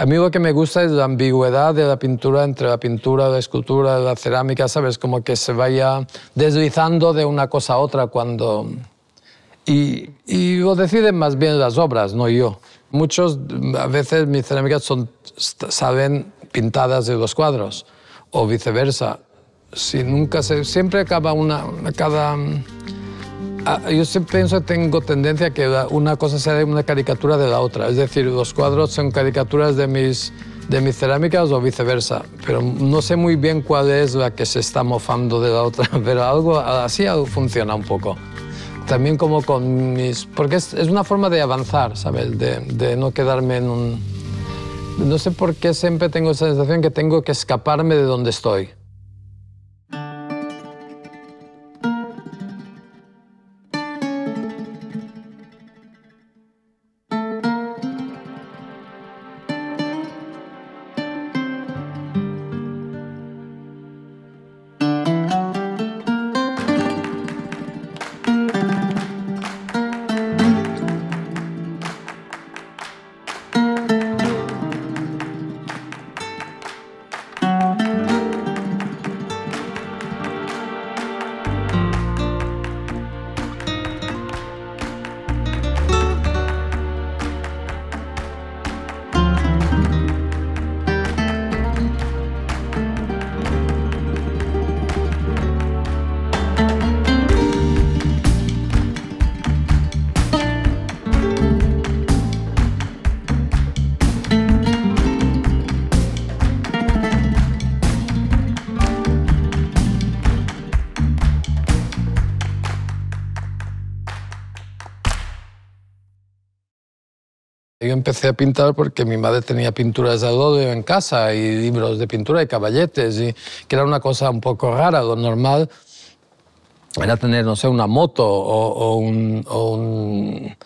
A mí lo que me gusta es la ambigüedad de la pintura entre la pintura, la escultura, la cerámica, ¿sabes? Como que se vaya deslizando de una cosa a otra cuando... Y, lo deciden más bien las obras, no yo. Muchos, a veces mis cerámicas son, salen pintadas de los cuadros o viceversa. Si nunca se, siempre acaba una, cada Ah, yo siempre pienso, tengo tendencia a que una cosa sea una caricatura de la otra. Es decir, los cuadros son caricaturas de mis, de mis cerámicas o viceversa. Pero no sé muy bien cuál es la que se está mofando de la otra, pero algo así funciona un poco. También como con mis... Porque es, una forma de avanzar, ¿sabes? De, de no quedarme en un... No sé por qué siempre tengo esa sensación que tengo que escaparme de donde estoy. yo empecé a pintar porque mi madre tenía pinturas de adobe en casa y libros de pintura y caballetes, y que era una cosa un poco rara, lo normal era tener, no sé, una moto o, o, un, o,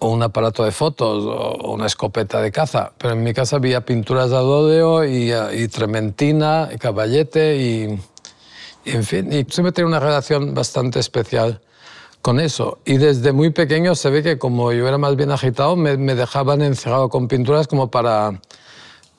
un, aparato de fotos o una escopeta de caza. Pero en mi casa había pinturas de Dodeo y, trementina, y caballete y, y, en fin, y siempre tenía una relación bastante especial con eso. Y desde muy pequeño se ve que como yo era más bien agitado, me, dejaban encerrado con pinturas como para,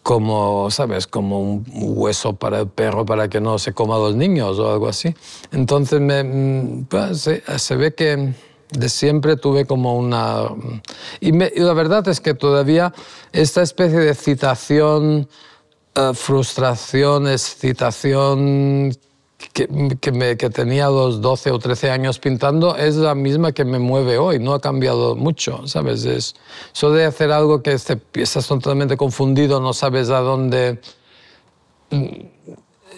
como, ¿sabes? Como un hueso para el perro para que no se coma a los niños o algo así. Entonces me, mm, pues, se, se, ve que de siempre tuve como una... Mm, y, la verdad es que todavía esta especie de citación, eh, frustración, excitación que, me, que, tenía los 12 o 13 años pintando es la misma que me mueve hoy, no ha cambiado mucho, ¿sabes? Es, eso de hacer algo que este estás totalmente confundido, no sabes a dónde... Mm,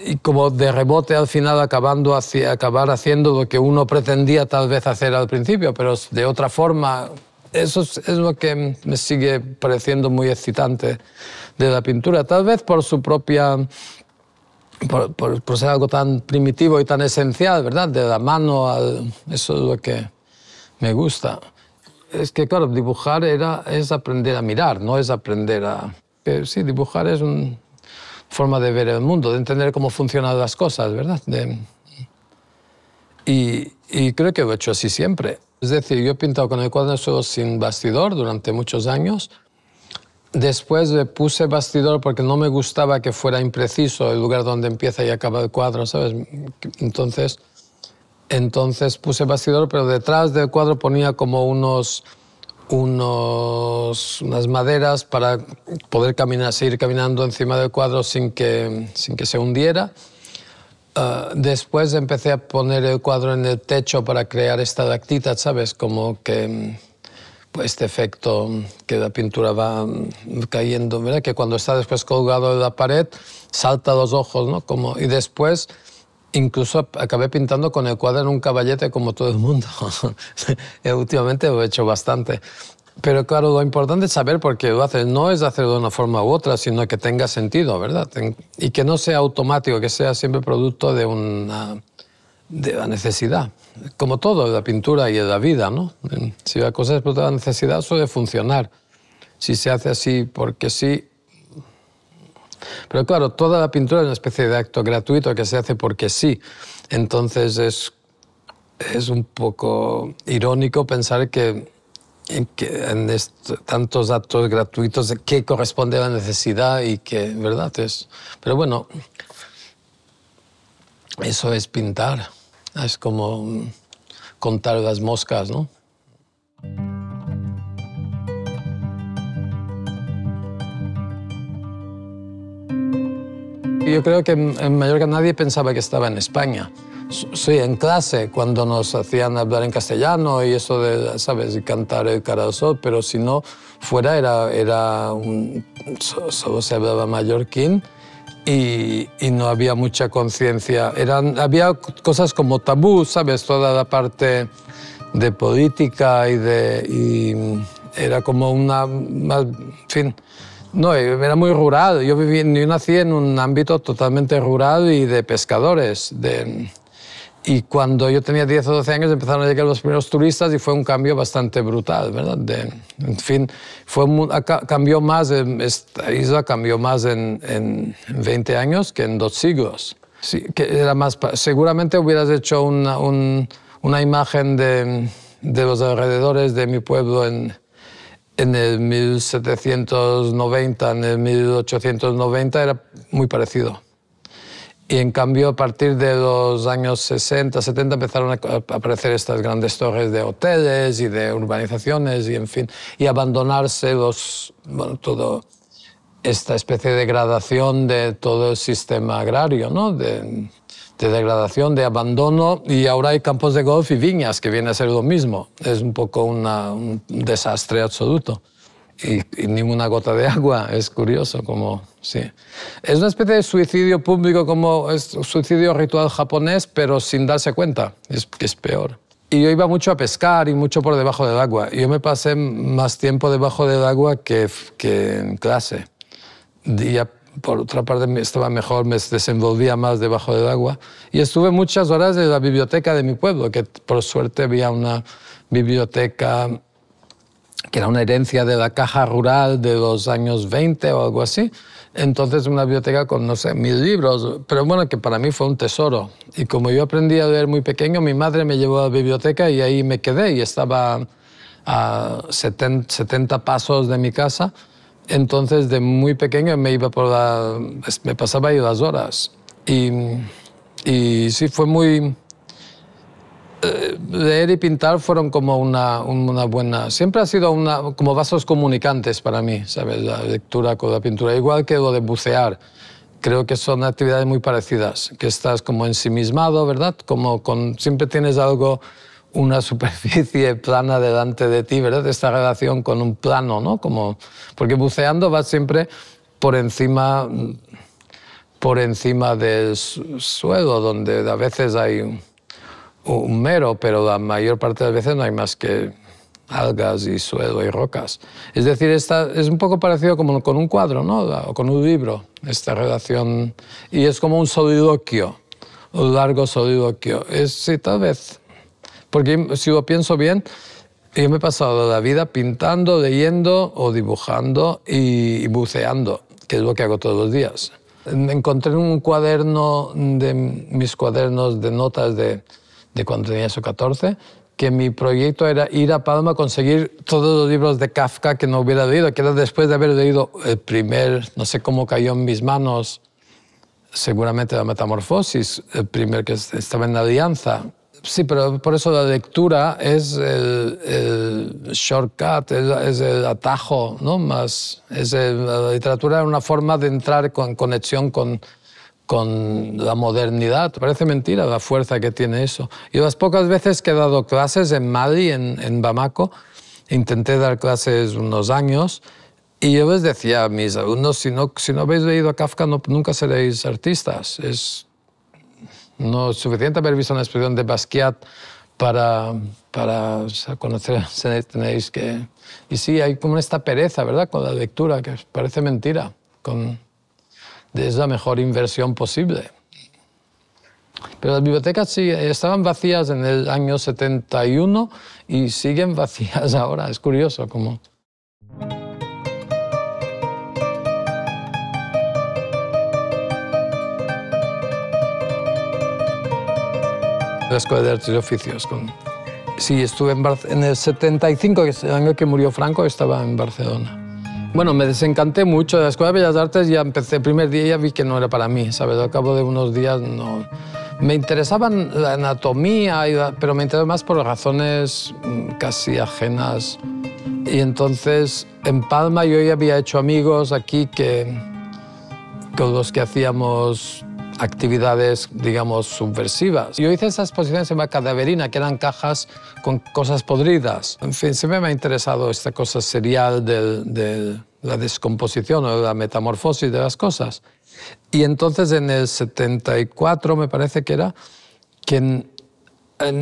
y como de rebote al final acabando hacia, acabar haciendo lo que uno pretendía tal vez hacer al principio, pero de otra forma, eso es, lo que me sigue pareciendo muy excitante de la pintura, tal vez por su propia por, ser algo tan primitivo y tan esencial, ¿verdad? De la mano al... Eso es lo que me gusta. Es que, claro, dibujar era, es aprender a mirar, no es aprender a... Pero sí, dibujar es una forma de ver el mundo, de entender cómo funcionan las cosas, ¿verdad? Y, creo que lo he hecho así siempre. Es decir, yo he pintado con el cuaderno sin bastidor durante muchos años Después le puse bastidor porque no me gustaba que fuera impreciso el lugar donde empieza y acaba el cuadro, ¿sabes? Entonces, entonces puse bastidor, pero detrás del cuadro ponía como unos, unos, unas maderas para poder caminar, seguir caminando encima del cuadro sin que, sin que se hundiera. Ah, después empecé a poner el cuadro en el techo para crear esta lactita, ¿sabes? Como que este efecto que la pintura va cayendo, ¿verdad? que cuando está después colgado de la pared salta a los ojos, ¿no? Como, y después incluso acabé pintando con el cuadro en un caballete como todo el mundo. Eh, últimamente lo he hecho bastante. Pero claro, lo importante es saber por qué lo haces. No es hacerlo de una forma u otra, sino que tenga sentido, ¿verdad? Y que no sea automático, que sea siempre producto de una, de la necesidad como todo, de la pintura y de la vida, ¿no? Si la cosa por la necesidad, suele funcionar. Si se hace así porque sí... Pero claro, toda la pintura es una especie de acto gratuito que se hace porque sí. Entonces es, es un poco irónico pensar que en, tantos actos gratuitos ¿qué corresponde a la necesidad y qué ¿verdad? Es, pero bueno, eso es pintar. Es como contar las moscas, ¿no? Yo creo que en Mallorca nadie pensaba que estaba en España. Sí, en clase, cuando nos hacían hablar en castellano y eso de, ¿sabes?, cantar el carasol, pero si no, fuera era, era un, solo se hablaba mallorquín y, no había mucha conciencia. Eran, había cosas como tabú, ¿sabes? Toda la parte de política y de... era como una... en fin, no, era muy rural. Yo, viví, nací en un ámbito totalmente rural y de pescadores, de y cuando yo tenía 10 o 12 años empezaron a llegar los primeros turistas y fue un cambio bastante brutal, ¿verdad? en fin, fue, cambió más, esta isla cambió más en, en 20 años que en dos siglos. Sí, que era más, seguramente hubieras hecho una, una imagen de, de, los alrededores de mi pueblo en, en el 1790, en el 1890, era muy parecido. Y en cambio, a partir de los años 60, 70, empezaron a aparecer estas grandes torres de hoteles y de urbanizaciones y, en fin, y abandonarse los, todo esta especie de degradación de todo el sistema agrario, De, degradación, de abandono, y ahora hay campos de golf y viñas, que viene a ser lo mismo. Es un poco un desastre absoluto y, ninguna gota de agua. Es curioso como... Sí. Es una especie de suicidio público como es un suicidio ritual japonés, pero sin darse cuenta. Es que es peor. Y yo iba mucho a pescar y mucho por debajo del agua. Yo me pasé más tiempo debajo del agua que, que en clase. día por otra parte estaba mejor, me desenvolvía más debajo del agua. Y estuve muchas horas en la biblioteca de mi pueblo, que por suerte había una biblioteca que era una herencia de la caja rural de los años 20 o algo así. Entonces una biblioteca con, no sé, mil libros, pero bueno, que para mí fue un tesoro. Y como yo aprendí a leer muy pequeño, mi madre me llevó a la biblioteca y ahí me quedé y estaba a 70, pasos de mi casa. Entonces de muy pequeño me iba por la, me pasaba ahí las horas. Y, y sí, fue muy, leer y pintar fueron como una, una, buena... Siempre ha sido una, como vasos comunicantes para mí, ¿sabes? La lectura con la pintura. Igual que lo de bucear. Creo que son actividades muy parecidas, que estás como ensimismado, ¿verdad? Como con, siempre tienes algo, una superficie plana delante de ti, ¿verdad? Esta relación con un plano, ¿no? Como, porque buceando vas siempre por encima, por encima del suelo, donde a veces hay mero, pero la mayor parte de las veces no hay más que algas y suelo y rocas. Es decir, esta, es un poco parecido como con un cuadro, ¿no? O con un libro, esta relación. Y es como un soliloquio, un largo soliloquio. Es, sí, tal vez. Porque si lo pienso bien, yo me he pasado la vida pintando, leyendo o dibujando y, y buceando, que es lo que hago todos los días. Encontré un cuaderno de mis cuadernos de notas de de cuando tenía esos 14, que mi proyecto era ir a Palma a conseguir todos los libros de Kafka que no hubiera leído, que era después de haber leído el primer, no sé cómo cayó en mis manos, seguramente la Metamorfosis, el primer que estaba en la Alianza. Sí, pero por eso la lectura es el, shortcut, es, el atajo, ¿no? Más, es la literatura es una forma de entrar en conexión con con la modernidad. Parece mentira la fuerza que tiene eso. Y las pocas veces que he dado clases en Mali, en, Bamako, intenté dar clases unos años y yo les decía a mis alumnos, si no, si no habéis leído a Kafka, no, nunca seréis artistas. Es, no es suficiente haber visto una expresión de Basquiat para, para conocer, tenéis que... Y sí, hay como esta pereza, ¿verdad?, con la lectura, que parece mentira. Con, es la mejor inversión posible. Pero las bibliotecas sí, estaban vacías en el año 71 y siguen vacías ahora. Es curioso cómo. La Escuela de Artes y Oficios. Sí, estuve en, en el 75, que es el año que murió Franco, estaba en Barcelona. Bueno, me desencanté mucho de la Escuela de Bellas Artes ya empecé el primer día ya vi que no era para mí, ¿sabes? Al cabo de unos días no... Me interesaba la anatomía, pero me interesaba más por razones mm, casi ajenas. Y entonces en Palma yo ya había hecho amigos aquí que con los que hacíamos actividades, digamos, subversivas. Yo hice esa exposición, se llama Cadaverina, que eran cajas con cosas podridas. En fin, siempre me ha interesado esta cosa serial de, la descomposición o de la metamorfosis de las cosas. Y entonces en el 74, me parece que era, que en,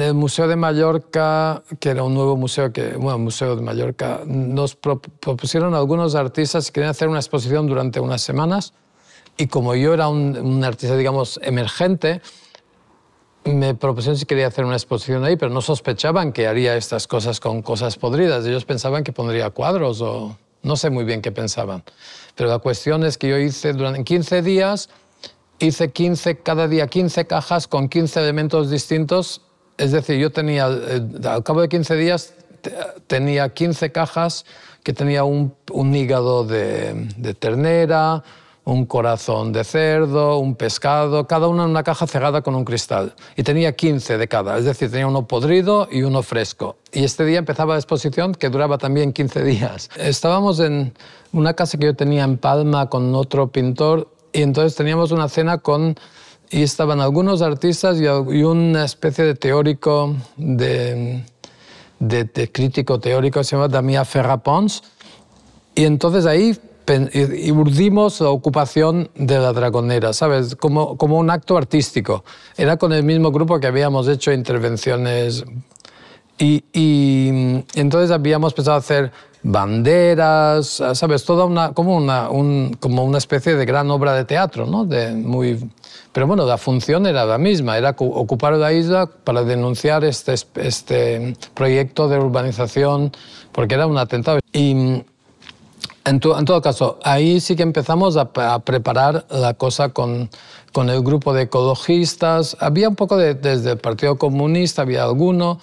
el Museo de Mallorca, que era un nuevo museo, que, bueno, Museo de Mallorca, nos propusieron algunos artistas que querían hacer una exposición durante unas semanas y como yo era un, artista, digamos, emergente, me propusieron si quería hacer una exposición ahí, pero no sospechaban que haría estas cosas con cosas podridas. Ellos pensaban que pondría cuadros o no sé muy bien qué pensaban. Pero la cuestión es que yo hice durante 15 días, hice 15, cada día 15 cajas con 15 elementos distintos. Es decir, yo tenía, eh, al cabo de 15 días, tenía 15 cajas que tenía un, hígado de ternera, un corazón de cerdo, un pescado, cada uno en una caja cerrada con un cristal. Y tenía 15 de cada, es decir, tenía uno podrido y uno fresco. Y este día empezaba la exposición que duraba también 15 días. Estábamos en una casa que yo tenía en Palma con otro pintor y entonces teníamos una cena con... Y estaban algunos artistas y una especie de teórico, de, de, crítico teórico, se llama Damien Ferrapons. Y entonces ahí y urdimos la ocupación de la Dragonera, ¿sabes? Como, como un acto artístico. Era con el mismo grupo que habíamos hecho intervenciones. Y, y mm, entonces habíamos pensado hacer banderas, ¿sabes? Toda una, como, una, un, como una especie de gran obra de teatro, ¿no? De muy, pero bueno, la función era la misma, era ocupar la isla para denunciar este, este proyecto de urbanización, porque era un atentado. Y, mm, en, todo caso, ahí sí que empezamos a, preparar la cosa con, con, el grupo de ecologistas. Había un poco desde el Partido Comunista, había alguno.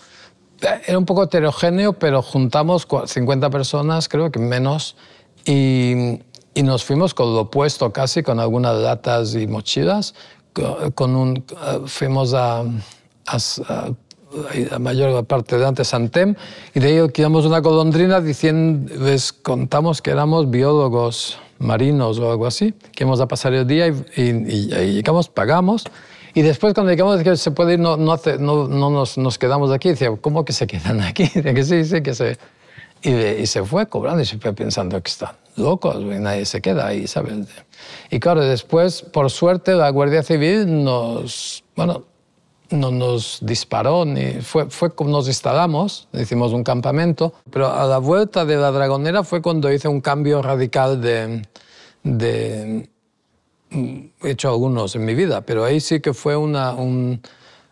Era un poco heterogéneo, pero juntamos 50 personas, creo que menos, y, y nos fuimos con lo opuesto casi, con algunas latas y mochilas. Con un, eh, fuimos a la mayor parte de antes Antem, y de ello quedamos una golondrina diciendo, les contamos que éramos biólogos marinos o algo así, que íbamos a pasar el día y, llegamos, pagamos, y después cuando llegamos que se puede ir, no, no, no, no nos, nos, quedamos aquí, decía, ¿cómo que se quedan aquí? Decía que sí, que se... Y, se fue cobrando y se fue pensando que están locos, y nadie se queda ahí, ¿sabes? Y claro, después, por suerte, la Guardia Civil nos... Bueno, no nos disparó, ni fue, fue como nos instalamos, hicimos un campamento, pero a la vuelta de la Dragonera fue cuando hice un cambio radical de... de he mm, hecho algunos en mi vida, pero ahí sí que fue una,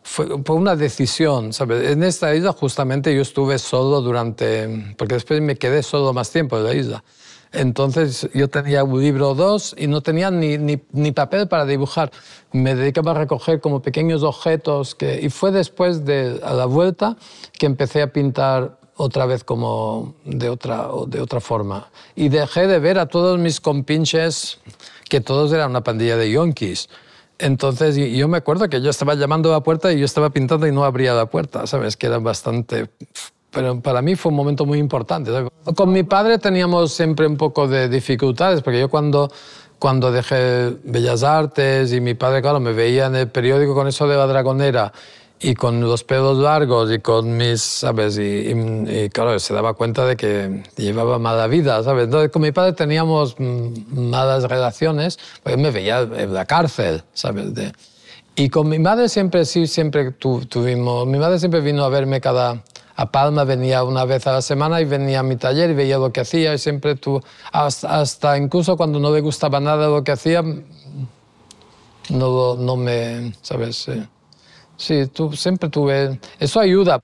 fue, una decisión, En esta isla justamente yo estuve solo durante, porque después me quedé solo más tiempo en la isla. Entonces yo tenía un libro o dos y no tenía ni, papel para dibujar. Me dedicaba a recoger como pequeños objetos que, y fue después de a la vuelta que empecé a pintar otra vez como de otra, de otra forma. Y dejé de ver a todos mis compinches, que todos eran una pandilla de yonkis. Entonces, yo me acuerdo que yo estaba llamando a la puerta y yo estaba pintando y no abría la puerta, ¿sabes? Que era bastante pero para mí fue un momento muy importante. Con mi padre teníamos siempre un poco de dificultades, porque yo cuando, cuando dejé Bellas Artes y mi padre, claro, me veía en el periódico con eso de la dragonera y con los pelos largos y con mis, ¿sabes? Y, claro, se daba cuenta de que llevaba mala vida, ¿sabes? Entonces con mi padre teníamos malas relaciones, porque me veía en la cárcel, ¿sabes? y con mi madre siempre, sí, siempre tuvimos, mi madre siempre vino a verme cada a Palma, venía una vez a la semana y venía a mi taller y veía lo que hacía y siempre tú, hasta, incluso cuando no le gustaba nada lo que hacía, no, me, ¿sabes? Sí, siempre tuve, eso ayuda.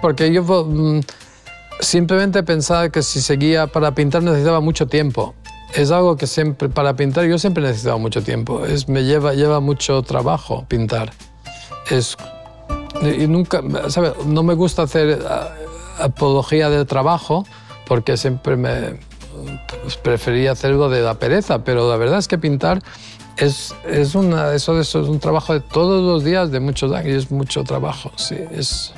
Porque yo mm, simplemente pensaba que si seguía para pintar necesitaba mucho tiempo es algo que siempre, para pintar yo siempre he necesitado mucho tiempo. Es, me lleva, lleva mucho trabajo pintar. Es, y nunca, ¿sabes? No me gusta hacer ah, apología del trabajo porque siempre me pues, prefería hacerlo de la pereza, pero la verdad es que pintar es, una, eso, eso es un trabajo de todos los días, de muchos años, y es mucho trabajo, sí. Es,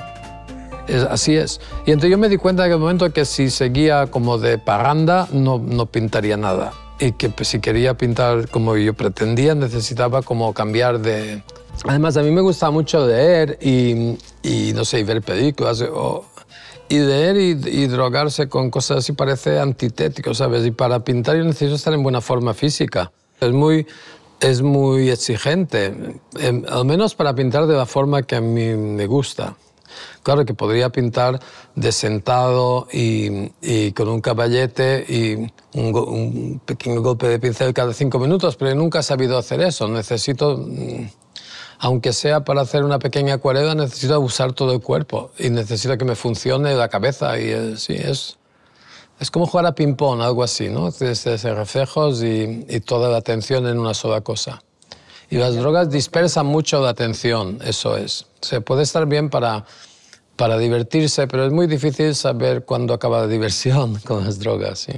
así es. Y entonces yo me di cuenta en aquel momento que si seguía como de parranda no, no pintaría nada. Y que pues, si quería pintar como yo pretendía necesitaba como cambiar de... Además a mí me gusta mucho leer y, y no sé, y ver películas. y leer y, y, drogarse con cosas así parece antitético, ¿sabes? Y para pintar yo necesito estar en buena forma física. Es muy, es muy exigente, em, al menos para pintar de la forma que a mí me gusta. Claro que podría pintar de sentado y, con un caballete y un, pequeño golpe de pincel cada cinco minutos, pero nunca he sabido hacer eso. Necesito, mm, aunque sea para hacer una pequeña acuarela, necesito usar todo el cuerpo y necesito que me funcione la cabeza y sí, es... Es como jugar a ping-pong, algo así, ¿no? Tienes reflejos y, toda la atención en una sola cosa. Y las drogas dispersan mucho la atención, eso es. Se puede estar bien para para divertirse, pero es muy difícil saber cuándo acaba la diversión con las drogas. ¿sí?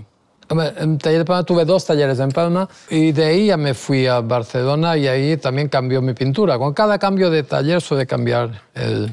En taller de Palma tuve dos talleres en Palma y de ahí ya me fui a Barcelona y ahí también cambió mi pintura. Con cada cambio de taller suele cambiar el...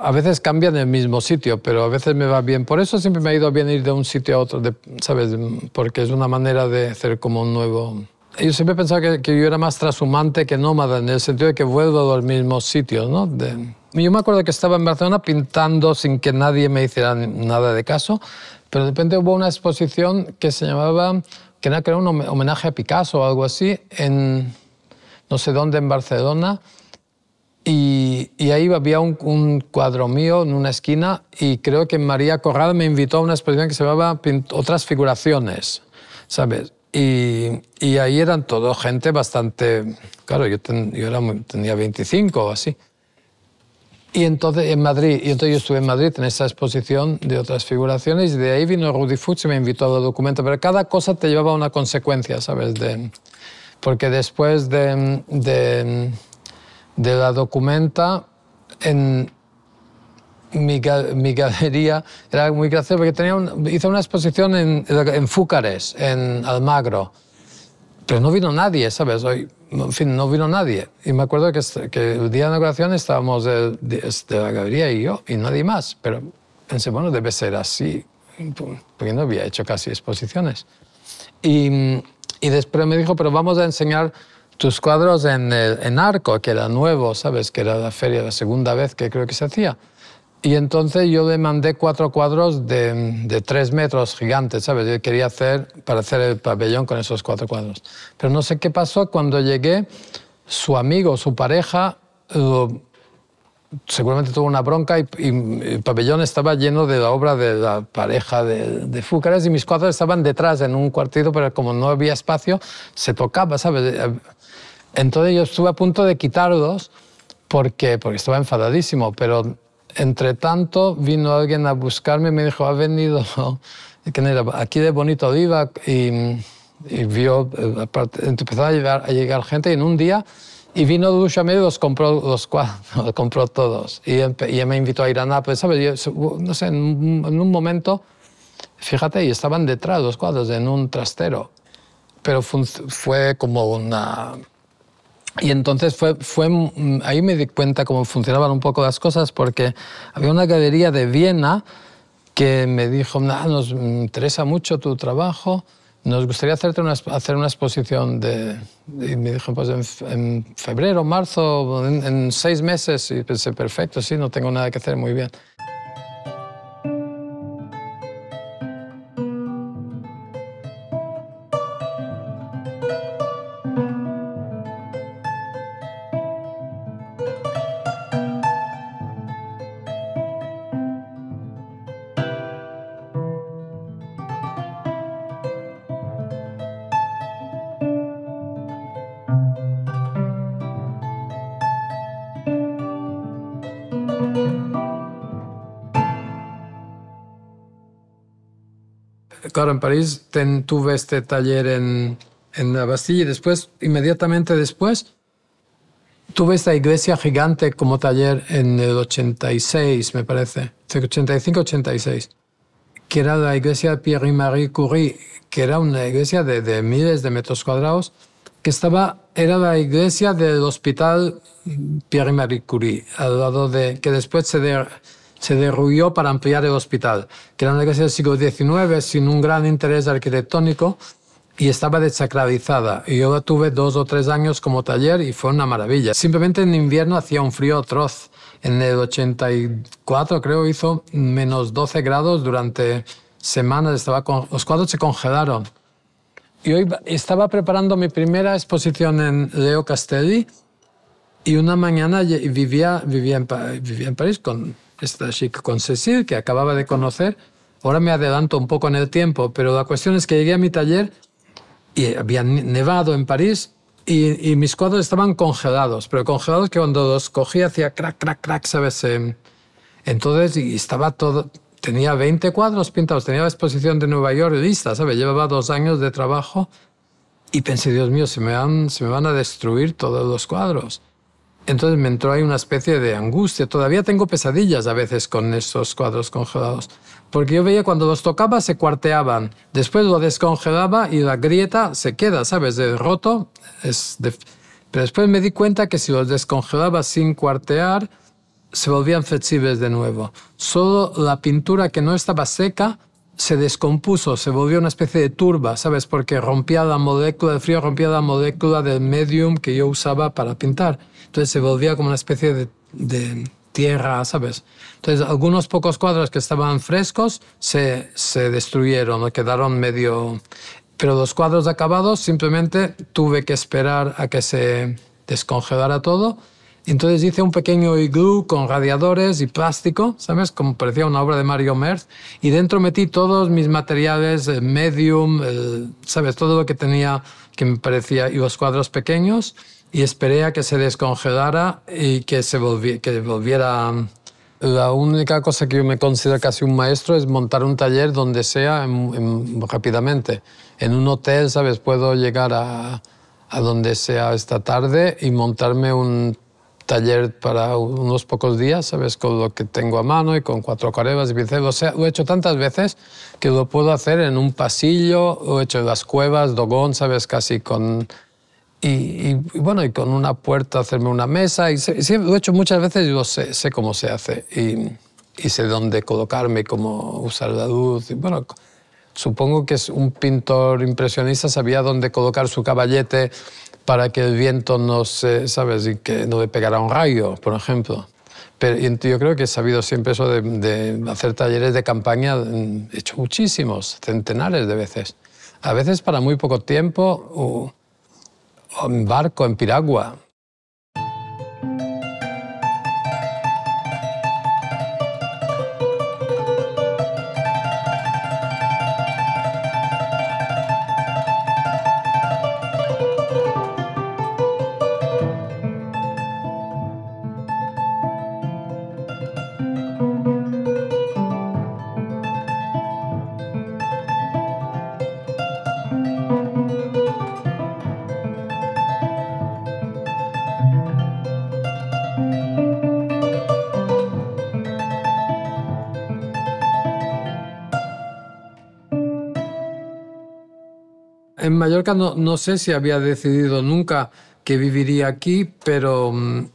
a veces en el mismo sitio, pero a veces me va bien. Por eso siempre me ha ido bien ir de un sitio a otro, ¿sabes? Porque es una manera de hacer como un nuevo... Yo siempre pensaba que, que yo era más trashumante que nómada, en el sentido de que vuelvo a los mismos sitios, ¿no? De... Yo me acuerdo que estaba en Barcelona pintando sin que nadie me hiciera nada de caso, pero de repente hubo una exposición que se llamaba, que era un homenaje a Picasso o algo así, en no sé dónde, en Barcelona. Y, ahí había un, cuadro mío en una esquina y creo que María Corral me invitó a una exposición que se llamaba Otras Figuraciones, ¿sabes? Y, ahí eran todo gente bastante... Claro, yo, yo tenía 25 o así. Y entonces en Madrid, y entonces yo estuve en Madrid en esa exposición de otras figuraciones y de ahí vino Rudy Fuchs y me invitó a la documenta. pero cada cosa te llevaba a una consecuencia, ¿sabes? De, porque después de, de, la documenta, en mi, galería era muy gracioso porque tenía hice una exposición en, en Fúcares, en Almagro pero no vino nadie, ¿sabes? Hoy, en fin, no vino nadie. Y me acuerdo que, este, el día de inauguración estábamos de, la este, galería y yo, y nadie más. Pero pensé, bueno, debe ser así, porque no había hecho casi exposiciones. Y, después me dijo, pero vamos a enseñar tus cuadros en, en Arco, que era nuevo, ¿sabes? Que era la feria, la segunda vez que creo que se hacía. Y entonces yo le mandé cuatro cuadros de, tres metros gigantes, ¿sabes? Yo quería hacer, para hacer el pabellón con esos cuatro cuadros. Pero no sé qué pasó, cuando llegué, su amigo, su pareja, seguramente tuvo una bronca y, el pabellón estaba lleno de la obra de la pareja de, de Fúcares y mis cuadros estaban detrás en un cuartito, pero como no había espacio, se tocaba, ¿sabes? Entonces yo estuve a punto de quitarlos porque, porque estaba enfadadísimo, pero entre tanto, vino alguien a buscarme y me dijo, ha venido aquí de Bonito diva y, vio, eh, empezó a llegar, a llegar gente en un día y vino Lucha Medio y los compró, los cuatro, compró todos. Y, me invitó a ir a Nápoles, no sé, en un, momento, fíjate, y estaban detrás los cuadros, en un trastero. Pero fue como una y entonces fue, fue, mm, ahí me di cuenta cómo funcionaban un poco las cosas, porque había una galería de Viena que me dijo, nos interesa mucho tu trabajo, nos gustaría hacerte una, hacer una exposición de... Y me dijo, pues en, febrero, marzo, en, en, seis meses, y pensé, perfecto, sí, no tengo nada que hacer, muy bien. claro, en París tuve este taller en, en la Bastilla y después, inmediatamente después, tuve esta iglesia gigante como taller en el 86, me parece, 85-86, que era la iglesia Pierre-Marie y Curie, que era una iglesia de, de, miles de metros cuadrados, que estaba, era la iglesia del hospital Pierre-Marie y Curie, al lado de, que después se, de, se derruyó para ampliar el hospital, que era una iglesia del siglo XIX sin un gran interés arquitectónico y estaba desacralizada. Y yo la tuve dos o tres años como taller y fue una maravilla. Simplemente en invierno hacía un frío atroz. En el 84 creo hizo menos 12 grados durante semanas. Estaba Los cuadros se congelaron. Y hoy estaba preparando mi primera exposición en Leo Castelli y una mañana vivía, vivía, en, vivía en París con esta chica con Cecil, que acababa de conocer. Ahora me adelanto un poco en el tiempo, pero la cuestión es que llegué a mi taller y había nevado en París y, mis cuadros estaban congelados, pero congelados que cuando los cogía hacía crack, crack, crack, ¿sabes? Em, entonces y estaba todo, tenía 20 cuadros pintados, tenía la exposición de Nueva York lista, ¿sabes? Llevaba dos años de trabajo y pensé, Dios mío, se me van, se me van a destruir todos los cuadros. Entonces me entró ahí una especie de angustia. Todavía tengo pesadillas a veces con esos cuadros congelados. Porque yo veía cuando los tocaba se cuarteaban. Después lo descongelaba y la grieta se queda, ¿sabes? De roto. Pero después me di cuenta que si los descongelaba sin cuartear, se volvían flexibles de nuevo. Solo la pintura que no estaba seca se descompuso, se volvió una especie de turba, ¿sabes? Porque rompía la molécula, del frío rompía la molécula del medium que yo usaba para pintar. Entonces se volvía como una especie de, tierra, ¿sabes? Entonces algunos pocos cuadros que estaban frescos se, se destruyeron, quedaron medio... Pero los cuadros acabados simplemente tuve que esperar a que se descongelara todo. Entonces hice un pequeño iglú con radiadores y plástico, ¿sabes? Como parecía una obra de Mario Merz. Y dentro metí todos mis materiales, el medium, ¿sabes? Todo lo que tenía que me parecía, y los cuadros pequeños y esperé a que se descongelara y que, se volviera, La única cosa que yo me considero casi un maestro es montar un taller donde sea rápidamente. En un hotel, ¿sabes? Puedo llegar a, donde sea esta tarde y montarme un taller para unos pocos días, ¿sabes? Con lo que tengo a mano y con cuatro corebas y pinceles. O sea, lo he hecho tantas veces que lo puedo hacer en un pasillo, lo he hecho en las cuevas, Dogón, ¿sabes? Casi con y, bueno, y con una puerta hacerme una mesa. Y he hecho, muchas veces yo sé, cómo se hace y, sé dónde colocarme, cómo usar la luz. Y bueno, supongo que un pintor impresionista sabía dónde colocar su caballete para que el viento no se, ¿sabes? Y que no le pegara un rayo, por ejemplo. Pero yo creo que he sabido siempre eso de, hacer talleres de campaña, mm, he hecho muchísimos, centenares de veces. A veces para muy poco tiempo en barco, en piragua. no, no sé si había decidido nunca que viviría aquí, pero mm,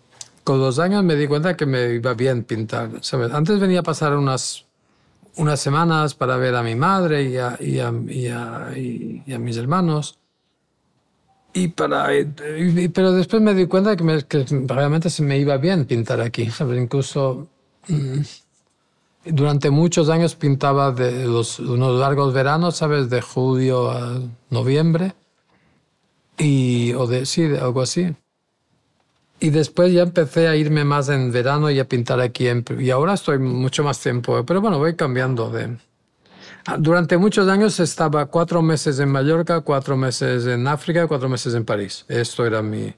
con los años me di cuenta que me iba bien pintar. Antes venía a pasar unas, unas semanas para ver a mi madre y a, y a, y a, mis hermanos. Y para, pero después me di cuenta que, que, realmente se me iba bien pintar aquí. Incluso mm, durante muchos años pintaba de unos largos veranos, ¿sabes? De julio a noviembre. Y, o de, sí, algo así. Y después ya empecé a irme más en verano y a pintar aquí. y ahora estoy mucho más tiempo, ¿eh? pero bueno, voy cambiando de... Ah, durante muchos años estaba cuatro meses en Mallorca, cuatro meses en África, cuatro meses en París. Esto era mi...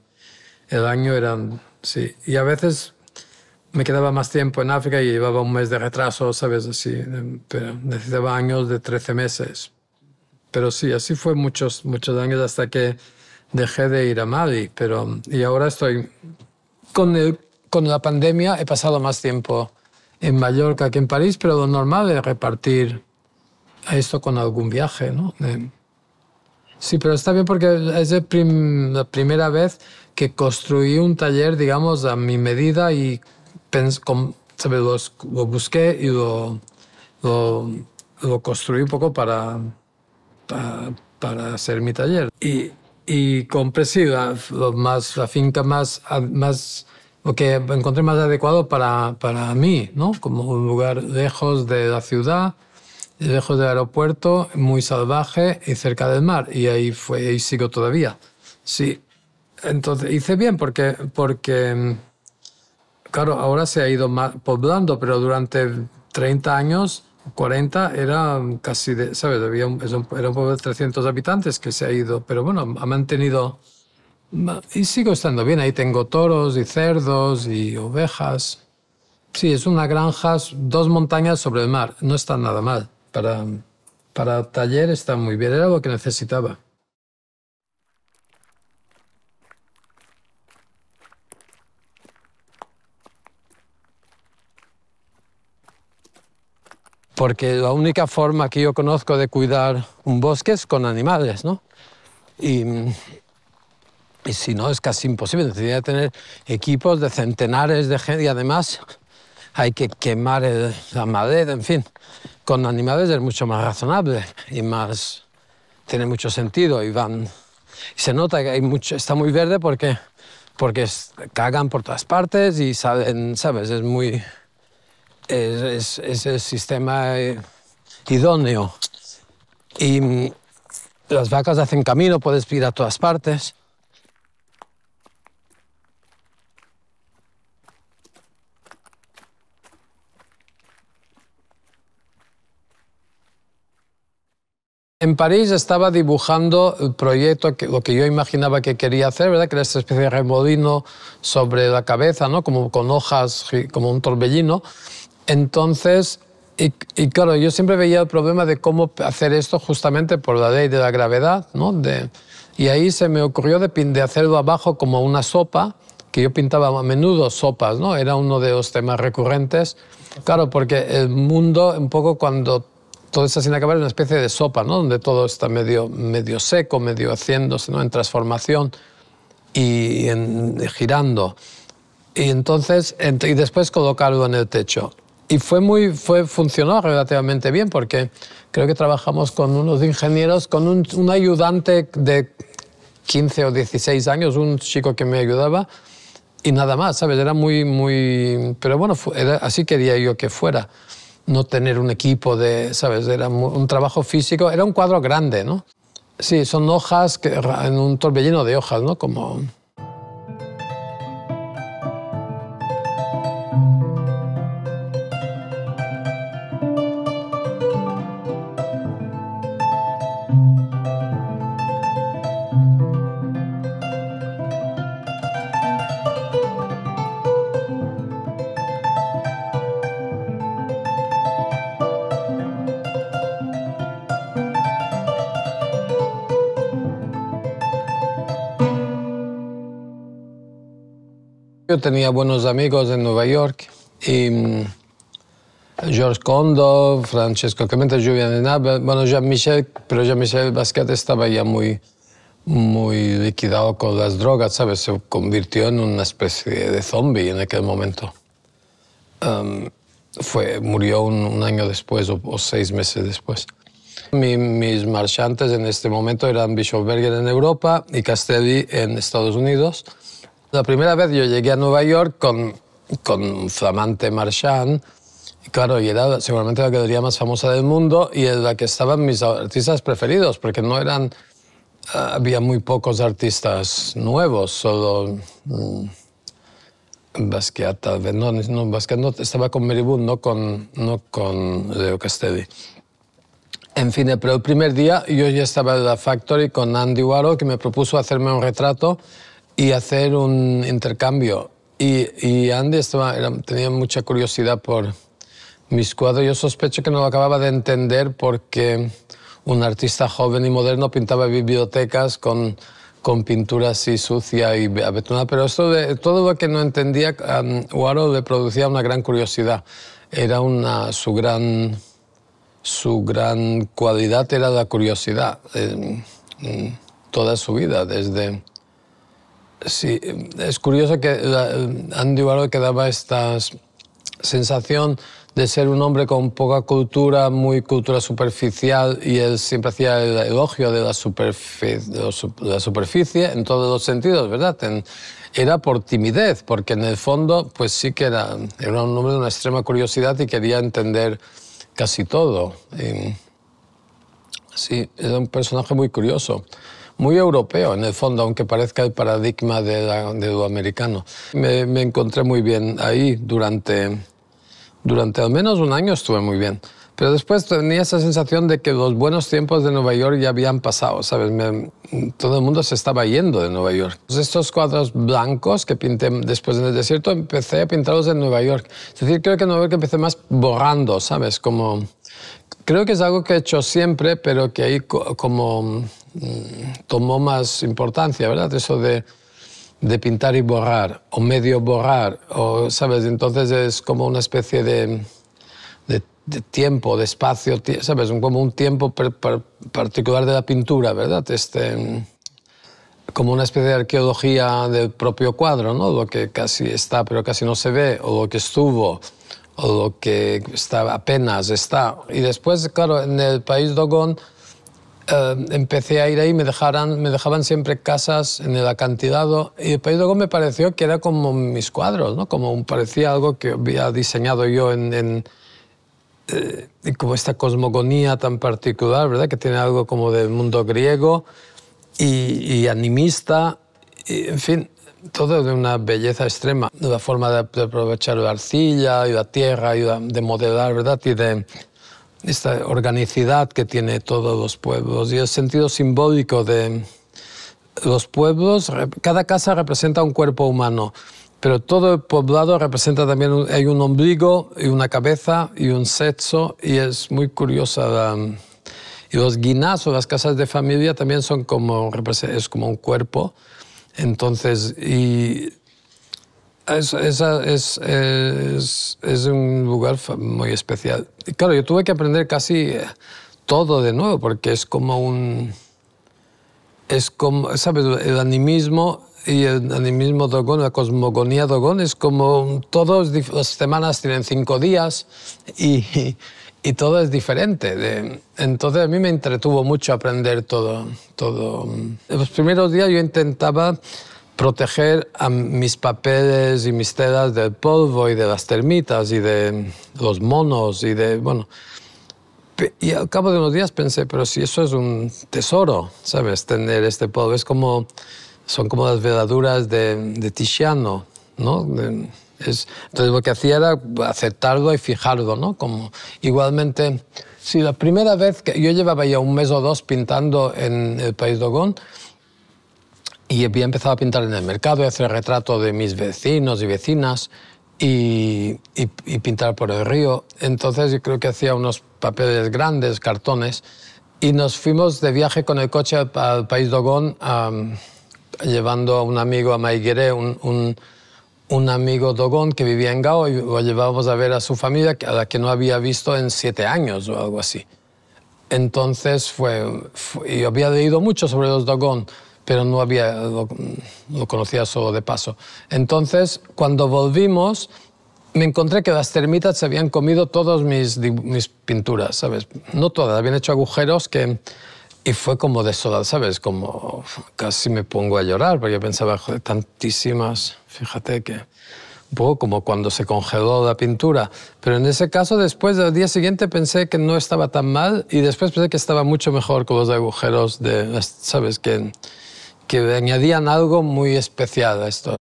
El año eran... Sí. Y a veces me quedaba más tiempo en África y llevaba un mes de retraso, ¿sabes? Así, pero necesitaba años de 13 meses. Pero sí, así fue muchos, muchos años hasta que dejé de ir a Mali, pero y ahora estoy con, con la pandemia he pasado más tiempo en Mallorca que en París, pero lo normal es repartir esto con algún viaje, ¿no? Sí, pero está bien porque es la primera vez que construí un taller, digamos, a mi medida y lo busqué y lo, lo, construí un poco para, para, para hacer mi taller. Y y compré sí, la, lo más, la finca más, más, lo que encontré más adecuado para, para mí, ¿no? Como un lugar lejos de la ciudad, lejos del aeropuerto, muy salvaje y cerca del mar. Y ahí fue, y sigo todavía. Sí. Entonces hice bien porque, porque claro, ahora se ha ido poblando, pero durante 30 años 40 era casi, de, ¿sabes? Había un, era un pueblo de 300 habitantes que se ha ido, pero bueno, ha mantenido... Y sigo estando bien, ahí tengo toros y cerdos y ovejas. Sí, es una granja, dos montañas sobre el mar, no está nada mal. Para, para taller está muy bien, era lo que necesitaba. porque la única forma que yo conozco de cuidar un bosque es con animales, ¿no? Y, y si no, es casi imposible. Tendría que tener equipos de centenares de gente y además hay que quemar la madera, en fin. Con animales es mucho más razonable y más. tiene mucho sentido y van. se nota que hay mucho, está muy verde porque, porque cagan por todas partes y salen, ¿sabes? Es muy es, el sistema eh, idóneo. Y mm, las vacas hacen camino, puedes ir a todas partes. En París estaba dibujando el proyecto, lo que yo imaginaba que quería hacer, que era esta especie de remolino sobre la cabeza, ¿no? como con hojas, como un torbellino. Entonces, y, claro, yo siempre veía el problema de cómo hacer esto justamente por la ley de la gravedad, ¿no? y ahí se me ocurrió de, hacerlo abajo como una sopa, que yo pintaba a menudo sopas, ¿no? Era uno de los temas recurrentes. Claro, porque el mundo, un poco cuando todo está sin acabar, es una especie de sopa, ¿no? Donde todo está medio, medio seco, medio haciéndose, ¿no? En transformación y girando. Y entonces, y después colocarlo en el techo y fue muy, fue, funcionó relativamente bien porque creo que trabajamos con unos ingenieros, con un, ayudante de 15 o 16 años, un chico que me ayudaba y nada más, ¿sabes? Era muy, muy... Pero bueno, era, así quería yo que fuera. No tener un equipo de, ¿sabes? Era un trabajo físico, era un cuadro grande, ¿no? Sí, son hojas que, en un torbellino de hojas, ¿no? Como tenía buenos amigos en Nueva York y mm, George Condo, Francesco Clemente, Julian Enabe, bueno, Jean-Michel, pero Jean-Michel Basquiat estaba ya muy, muy liquidado con las drogas, ¿sabes? Se convirtió en una especie de zombie en aquel momento. fue, murió un, año después o, seis meses después. mis marchantes en este momento eran Bishop Berger en Europa y Castelli en Estados Unidos. La primera vez yo llegué a Nueva York con, con Flamante Marchand, Claro, y era seguramente la galería más famosa del mundo y en la que estaban mis artistas preferidos, porque no eran. Ah, había muy pocos artistas nuevos, solo. Mm, Basquiat, tal vez. No, Basquiat no, estaba con Mary no con, no con Leo Castelli. En fin, pero el primer día yo ya estaba en la Factory con Andy Warhol, que me propuso hacerme un retrato y hacer un intercambio. Y, y Andy estaba, tenía mucha curiosidad por mis cuadros. Yo sospecho que no lo acababa de entender porque un artista joven y moderno pintaba bibliotecas con, con pintura así sucia y abetonada. Pero esto de, todo lo que no entendía, um, Warhol le producía una gran curiosidad. Era una, su, gran, su gran cualidad era la curiosidad. Eh, mm, toda su vida, desde Sí, es curioso que eh, Andy Warhol que daba esta sensación de ser un hombre con poca cultura, muy cultura superficial, y él siempre hacía el elogio de la, la superficie en todos los sentidos, ¿verdad? era por timidez, porque en el fondo, pues sí que era, era un hombre de una extrema curiosidad y quería entender casi todo. sí, era un personaje muy curioso muy europeo en el fondo, aunque parezca el paradigma de, de lo americano. Me, encontré muy bien ahí durante, durante al menos un año estuve muy bien. Pero después tenía esa sensación de que los buenos tiempos de Nueva York ya habían pasado, ¿sabes? todo el mundo se estaba yendo de Nueva York. Pues estos cuadros blancos que pinté después en el desierto, empecé a pintarlos en Nueva York. Es decir, creo que en Nueva York empecé más borrando, ¿sabes? Como, creo que es algo que he hecho siempre, pero que ahí como Mm, tomó más importancia, ¿verdad? Eso de, pintar y borrar, o medio borrar, o, ¿sabes? Entonces es como una especie de, de, tiempo, de espacio, ¿sabes? Como un tiempo particular de la pintura, ¿verdad? Este, como una especie de arqueología del propio cuadro, ¿no? Lo que casi está, pero casi no se ve, o lo que estuvo, o lo que está, apenas está. Y después, claro, en el país Dogón eh, empecé a ir ahí, me, dejaran, me dejaban siempre casas en el acantilado y después luego me pareció que era como mis cuadros, ¿no? como parecía algo que había diseñado yo en, eh, como esta cosmogonía tan particular, ¿verdad? que tiene algo como del mundo griego y, animista, en fin, todo de una belleza extrema, la forma de, aprovechar la arcilla y la tierra y de modelar ¿verdad? y de esta organicidad que tiene todos los pueblos y el sentido simbólico de los pueblos. Cada casa representa un cuerpo humano, pero todo el poblado representa también hay un ombligo y una cabeza y un sexo y es muy curiosa y los guinás o las casas de familia también son como, es como un cuerpo. Entonces, y es, es, es, un lugar muy especial. Claro, yo tuve que aprender casi eh, todo de nuevo, porque es como un... Es como, ¿sabes? El animismo y el animismo Dogon, la cosmogonía dogón, es como todas las semanas tienen cinco días y, todo es diferente. Entonces a mí me entretuvo mucho aprender todo. todo. En los primeros días yo intentaba proteger a mis papeles y mis telas del polvo y de las termitas y de los monos y de, bueno. Y al cabo de unos días pensé, pero si eso es un tesoro, ¿sabes? Tener este polvo. Es como, son como las veladuras de, de Tiziano, ¿no? entonces lo que hacía era aceptarlo y fijarlo, ¿no? Como, igualmente, si la primera vez que yo llevaba ya un mes o dos pintando en el País Dogón, y había empezado a pintar en el mercado, hacer retratos de mis vecinos y vecinas y, pintar por el río. Entonces yo creo que hacía unos papeles grandes, cartones, y nos fuimos de viaje con el coche al, País Dogón, llevando a un amigo a Maigueré, un, un, amigo Dogón que vivía en Gao, y lo llevábamos a ver a su familia, a la que no había visto en siete años o algo así. Entonces fue, fue y había leído mucho sobre los Dogón pero no había, lo, conocía solo de paso. Entonces, cuando volvimos, me encontré que las termitas se habían comido todas mis, mis pinturas, ¿sabes? No todas, habían hecho agujeros que... Y fue como desolado, ¿sabes? Como casi me pongo a llorar, porque yo pensaba, joder, tantísimas, fíjate que un poco como cuando se congeló la pintura. Pero en ese caso, después del día siguiente pensé que no estaba tan mal y después pensé que estaba mucho mejor con los agujeros de, ¿sabes? Que que añadían algo muy especial a esto.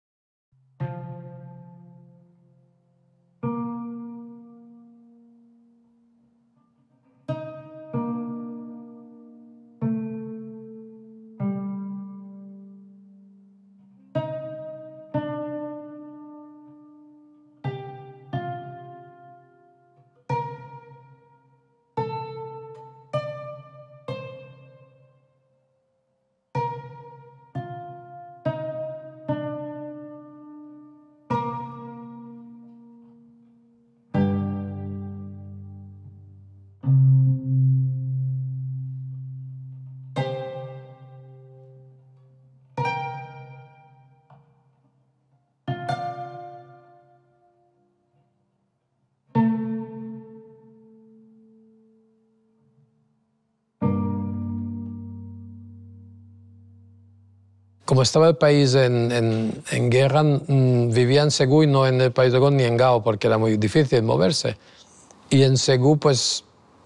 como estaba el país en, guerra, mm, vivía en Segú y no en el País de Gón ni en Gao, porque era muy difícil moverse. Y en Segú, pues,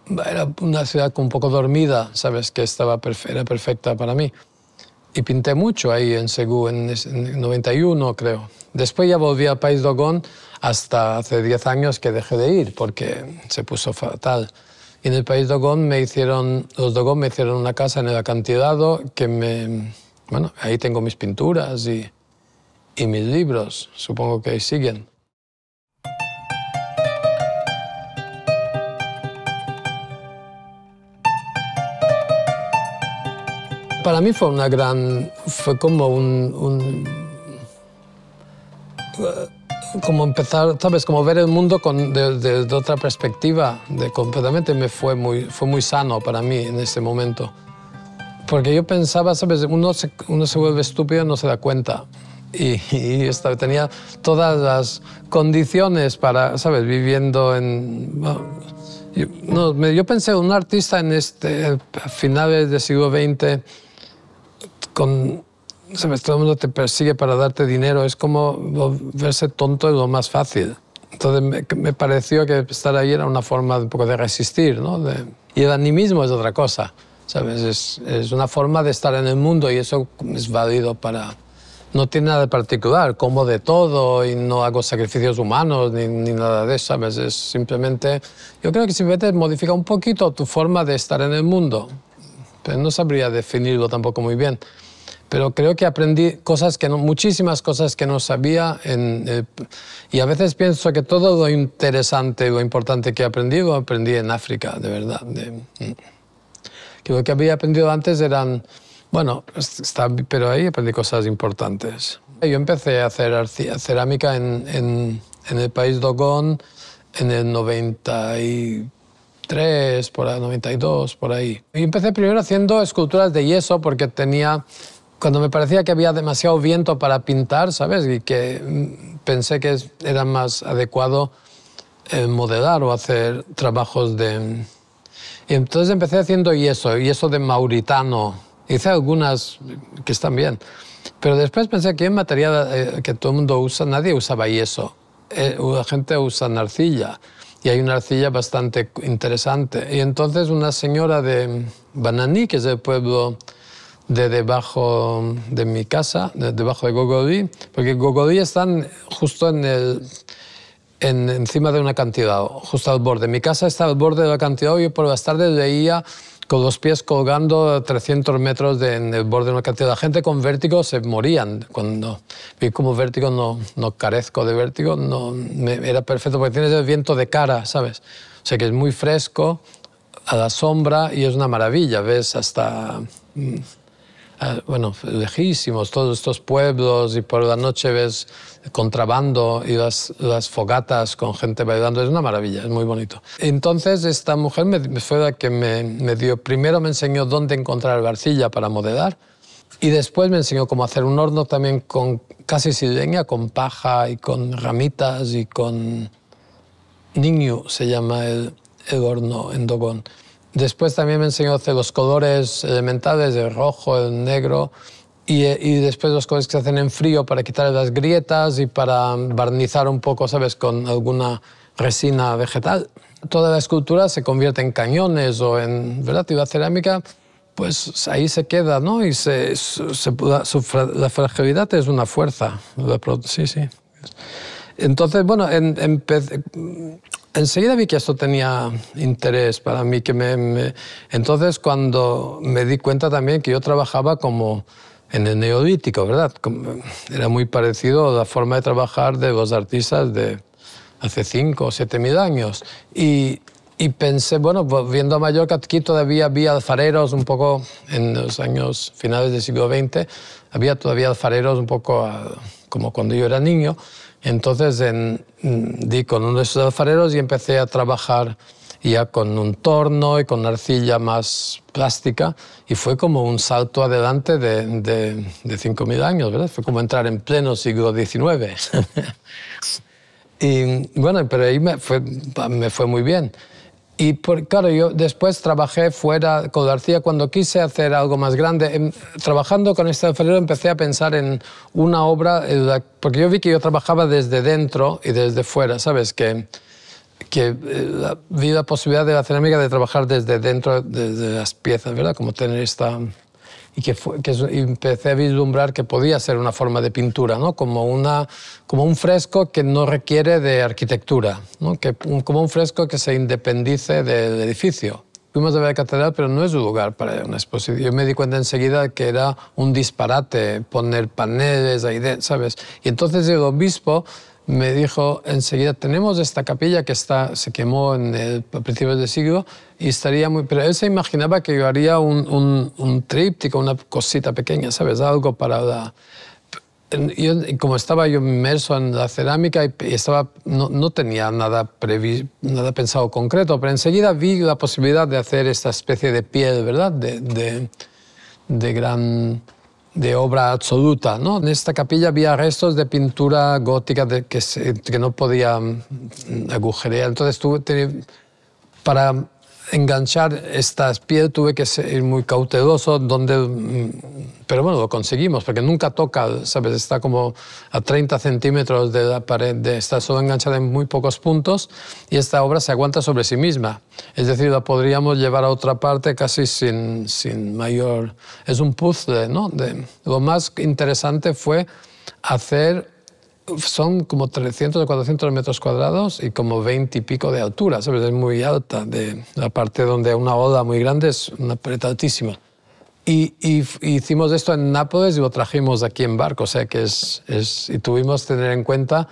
era una ciudad un poco dormida, ¿sabes? Que estaba era perfecta para mí. Y pinté mucho ahí en Segú, en, 91, creo. Después ya volví al País de hasta hace 10 años que dejé de ir, porque se puso fatal. Y en el País de me hicieron, los Dogón me hicieron una casa en el acantilado que me bueno, ahí tengo mis pinturas y, y mis libros, supongo que ahí siguen. Para mí fue una gran, fue como un, como empezar, sabes, como ver el mundo desde otra perspectiva, de completamente me fue muy, fue muy sano para mí en ese momento. Porque yo pensaba, ¿sabes? Uno se, uno se vuelve estúpido y no se da cuenta. Y, tenía todas las condiciones para, ¿sabes? Viviendo en... yo, no, yo pensé, un artista en este, a finales del siglo XX, con, ¿sabes? Todo el mundo te persigue para darte dinero. Es como verse tonto es lo más fácil. Entonces me, pareció que estar ahí era una forma un poco de resistir, ¿no? y el animismo es otra cosa. ¿Sabes? Es, es, una forma de estar en el mundo y eso es válido para... No tiene nada de particular, como de todo y no hago sacrificios humanos ni, nada de eso, ¿sabes? Es simplemente... Yo creo que simplemente modifica un poquito tu forma de estar en el mundo. Pero no sabría definirlo tampoco muy bien. Pero creo que aprendí cosas que no, muchísimas cosas que no sabía eh, y a veces pienso que todo lo interesante, lo importante que he aprendido, aprendí en África, de verdad. Mm que lo que había aprendido antes eran, bueno, pues, está, pero ahí aprendí cosas importantes. Yo empecé a hacer cerámica en, en, el país Dogon en el 93, por ahí, 92, por ahí. Y empecé primero haciendo esculturas de yeso porque tenía cuando me parecía que había demasiado viento para pintar, ¿sabes? Y que mm, pensé que era más adecuado eh, modelar o hacer trabajos de, y entonces empecé haciendo yeso, yeso de mauritano. Hice algunas que están bien. Pero después pensé que en material eh, que todo el mundo usa, nadie usaba yeso. Eh, la gente usa arcilla. Y hay una arcilla bastante interesante. Y entonces una señora de Bananí, que es el pueblo de debajo de mi casa, de debajo de Gogodí, porque Gogodí están justo en el encima de una cantidad, justo al borde. Mi casa está al borde de la cantidad y por las tardes veía con los pies colgando 300 metros del en el borde de una cantidad La gente con vértigo se morían. Cuando vi como vértigo, no, no carezco de vértigo, no, era perfecto porque tienes el viento de cara, ¿sabes? O sea que es muy fresco, a la sombra y es una maravilla, ¿ves? Hasta... Mm, Ah, bueno, lejísimos, todos estos pueblos y por la noche ves contrabando y las, fogatas con gente bailando, es una maravilla, es muy bonito. Entonces esta mujer me, fue la que me, dio, primero me enseñó dónde encontrar barcilla para modelar y después me enseñó cómo hacer un horno también con casi sin con paja y con ramitas y con niño se llama el, el horno en Dogón. Después también me enseñó los colores elementales, el rojo, el negro, y, y, después los colores que se hacen en frío para quitar las grietas y para barnizar un poco, ¿sabes?, con alguna resina vegetal. Toda la escultura se convierte en cañones o en, ¿verdad?, y la cerámica, pues ahí se queda, ¿no? Y se, se, la, la, fragilidad es una fuerza. Sí, sí. Entonces, bueno, en, en, enseguida vi que esto tenía interés para mí. Que Entonces, cuando me di cuenta también que yo trabajaba como en el neolítico, ¿verdad? Era muy parecido a la forma de trabajar de los artistas de hace 5 o siete mil años. Y, y, pensé, bueno, pues, viendo a Mallorca, aquí todavía había alfareros un poco, en los años finales del siglo XX, había todavía alfareros un poco como cuando yo era niño, entonces mm, di con uno de esos alfareros y empecé a trabajar ya con un torno y con arcilla más plástica y fue como un salto adelante de, de, 5.000 años, ¿verdad? Fue como entrar en pleno siglo XIX. y bueno, pero ahí me fue muy bien. Y claro, yo después trabajé fuera con García cuando quise hacer algo más grande. Em, trabajando con este alfarero empecé a pensar en una obra, eh, porque yo vi que yo trabajaba desde dentro y desde fuera, ¿sabes? Que, que eh, vi la posibilidad de la cerámica de trabajar desde dentro desde las piezas, ¿verdad? Como tener esta y que, que empecé a vislumbrar que podía ser una forma de pintura, ¿no? como, una, como un fresco que no requiere de arquitectura, ¿no? que, como un fresco que se independice del edificio. Fuimos a ver la catedral, pero no es un lugar para una exposición. Yo me di cuenta enseguida que era un disparate poner paneles ahí, ¿sabes? Y entonces el obispo me dijo enseguida, tenemos esta capilla que está, se quemó en el, a principios del siglo, estaría muy... Pero él se imaginaba que yo haría un, un, tríptico, una cosita pequeña, ¿sabes? Algo para la... como estaba yo inmerso en la cerámica y estaba, no, no tenía nada, nada pensado concreto, pero enseguida vi la posibilidad de hacer esta especie de piel, ¿verdad? De, de, gran de obra absoluta. ¿no? En esta capilla había restos de pintura gótica que, que, no podía agujerear. Entonces tuve, para enganchar estas pies tuve que ser muy cauteloso, donde, mm, pero bueno, lo conseguimos, porque nunca toca, ¿sabes? Está como a 30 centímetros de la pared, está solo enganchada en muy pocos puntos y esta obra se aguanta sobre sí misma. Es decir, la podríamos llevar a otra parte casi sin, sin mayor... Es un puzzle, ¿no? lo más interesante fue hacer son como 300 o 400 metros cuadrados y como 20 y pico de altura, ¿sabes? Es muy alta. De la parte donde una ola muy grande es una pared altísima. Y, hicimos esto en Nápoles y lo trajimos aquí en barco, o sea que es, es y tuvimos que tener en cuenta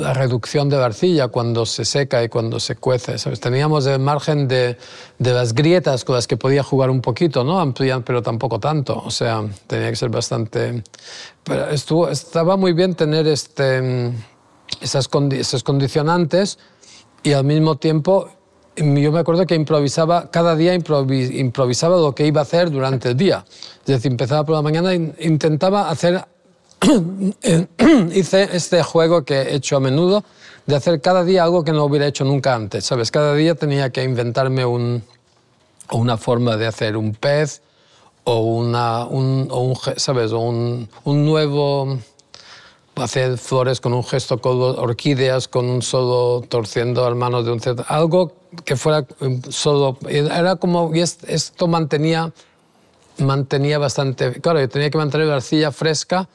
la reducción de la arcilla cuando se seca y cuando se cuece. ¿sabes? Teníamos el margen de, las grietas con las que podía jugar un poquito, ¿no? Ampliar, pero tampoco tanto. O sea, tenía que ser bastante... estaba muy bien tener este, esas, condicionantes y al mismo tiempo yo me acuerdo que improvisaba, cada día improvisaba lo que iba a hacer durante el día. Es decir, empezaba por la mañana e intentaba hacer hice este juego que he hecho a menudo, de hacer cada día algo que no hubiera hecho nunca antes, ¿sabes? Cada día tenía que inventarme un, una forma de hacer un pez o, una, un, o un, ¿sabes? un, nuevo hacer flores con un gesto, con orquídeas, con un solo torciendo las manos de un Algo que fuera um, solo... Era como... Y esto mantenía, mantenía bastante... Claro, yo tenía que mantener la arcilla fresca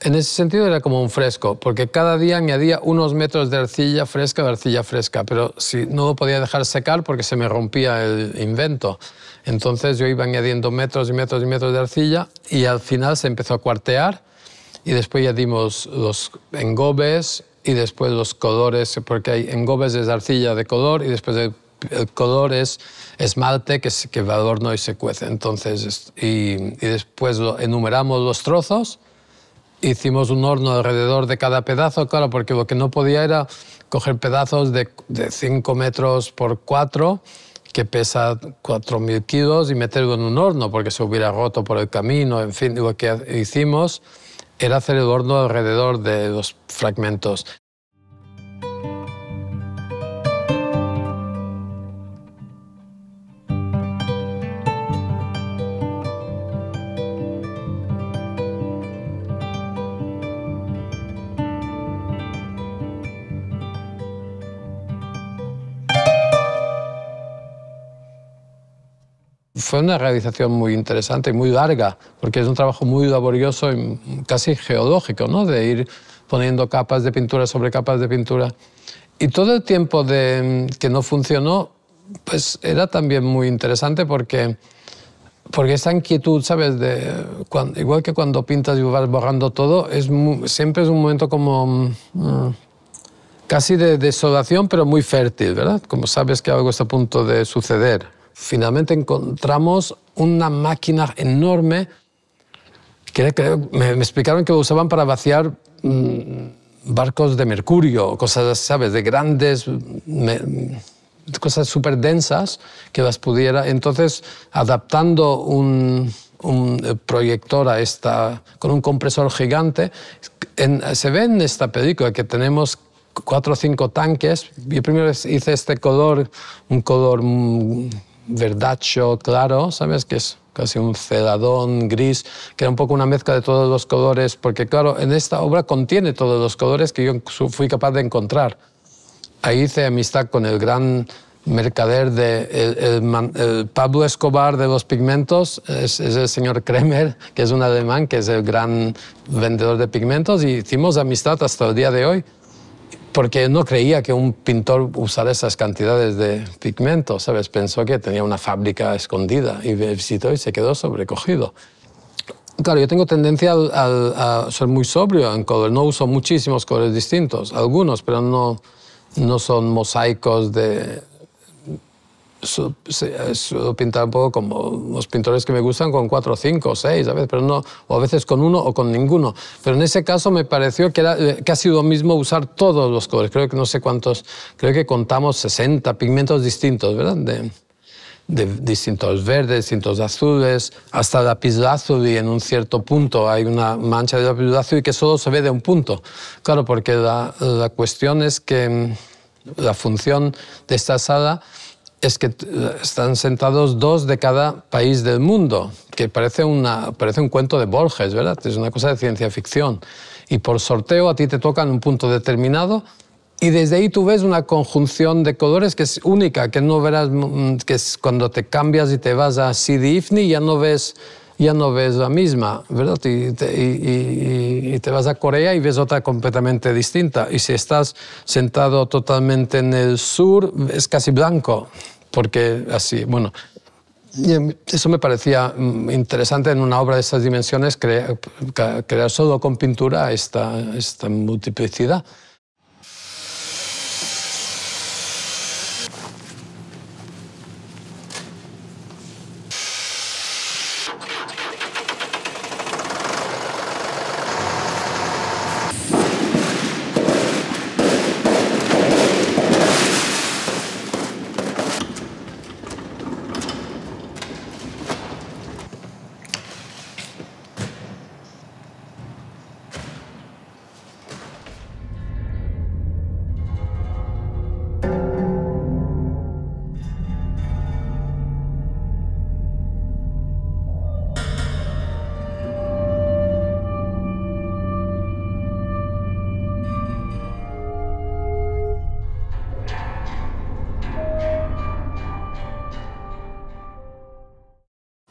en ese sentido era como un fresco, porque cada día añadía unos metros de arcilla fresca de arcilla fresca, pero si no lo podía dejar secar porque se me rompía el invento. Entonces yo iba añadiendo metros y metros y metros de arcilla y al final se empezó a cuartear y después ya dimos los engobes y después los colores, porque hay engobes de arcilla de color y después el, color es esmalte que, va al horno y se cuece. Entonces, y, después enumeramos los trozos hicimos un horno alrededor de cada pedazo, claro, porque lo que no podía era coger pedazos de 5 metros por 4 que pesa 4.000 kilos y meterlo en un horno porque se hubiera roto por el camino. En fin, lo que hicimos era hacer el horno alrededor de los fragmentos. fue una realización muy interesante y muy larga, porque es un trabajo muy laborioso y casi geológico, ¿no? de ir poniendo capas de pintura sobre capas de pintura. Y todo el tiempo de, que no funcionó, pues era también muy interesante porque, porque esa inquietud, ¿sabes? De, igual que cuando pintas y vas borrando todo, es siempre es un momento como... Mm, casi de desolación, pero muy fértil, ¿verdad? Como sabes que algo está a punto de suceder finalmente encontramos una máquina enorme que, me, explicaron que lo usaban para vaciar mm, barcos de mercurio, cosas, ¿sabes?, de grandes, cosas súper densas que las pudiera. Entonces, adaptando un, proyector a esta, con un compresor gigante, se ve en esta película que tenemos cuatro o cinco tanques. Yo primero hice este color, un color mm, verdacho claro, ¿sabes? Que es casi un celadón gris, que era un poco una mezcla de todos los colores, porque claro, en esta obra contiene todos los colores que yo fui capaz de encontrar. Ahí hice amistad con el gran mercader de el, Pablo Escobar de los pigmentos, es, el señor Kremer, que es un alemán, que es el gran vendedor de pigmentos, y hicimos amistad hasta el día de hoy porque no creía que un pintor usara esas cantidades de pigmento, ¿sabes? Pensó que tenía una fábrica escondida y visitó y se quedó sobrecogido. Claro, yo tengo tendencia a, ser muy sobrio en color, no uso muchísimos colores distintos, algunos, pero no, no son mosaicos de suelo pintar un poco como los pintores que me gustan con cuatro, cinco, seis, a veces, pero no, o a veces con uno o con ninguno. Pero en ese caso me pareció que, era, casi eh, ha sido lo mismo usar todos los colores. Creo que no sé cuántos, creo que contamos 60 pigmentos distintos, ¿verdad? De, distintos verdes, distintos azules, hasta lapislázuli y en un cierto punto hay una mancha de y que solo se ve de un punto. Claro, porque la, la cuestión es que mm, la función de esta sala es que eh, están sentados dos de cada país del mundo, que parece, una, parece un cuento de Borges, ¿verdad? Es una cosa de ciencia ficción. Y por sorteo a ti te tocan un punto determinado y desde ahí tú ves una conjunción de colores que es única, que no verás, mm, que es cuando te cambias y te vas a Sidi Ifni ya no ves ya no ves la misma, ¿verdad? Y te, vas a Corea y ves otra completamente distinta. Y si estás sentado totalmente en el sur, es casi blanco, porque así, bueno. Eso me parecía mm, interesante en una obra de esas dimensiones, crear, solo con pintura esta, esta multiplicidad.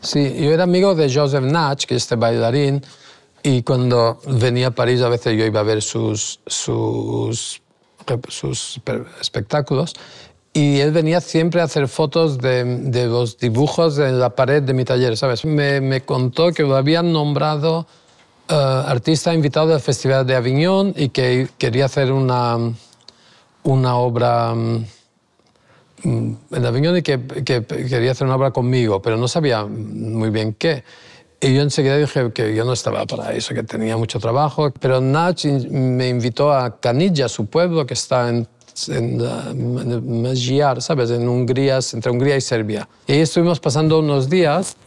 Sí, yo era amigo de Joseph Natch, que es este bailarín, y cuando venía a París a veces yo iba a ver sus, sus, sus espectáculos y él venía siempre a hacer fotos de, de, los dibujos en la pared de mi taller, ¿sabes? Me, contó que lo habían nombrado eh, artista invitado del Festival de Avignon y que quería hacer una, una obra... Mm, Mm, la Avignone que, que, quería hacer una obra conmigo, pero no sabía muy bien qué. Y yo enseguida dije que yo no estaba para eso, que tenía mucho trabajo. Pero Nach me invitó a Canilla, su pueblo que está en en, ¿sabes? En Hungría, entre Hungría y Serbia. Y estuvimos pasando unos días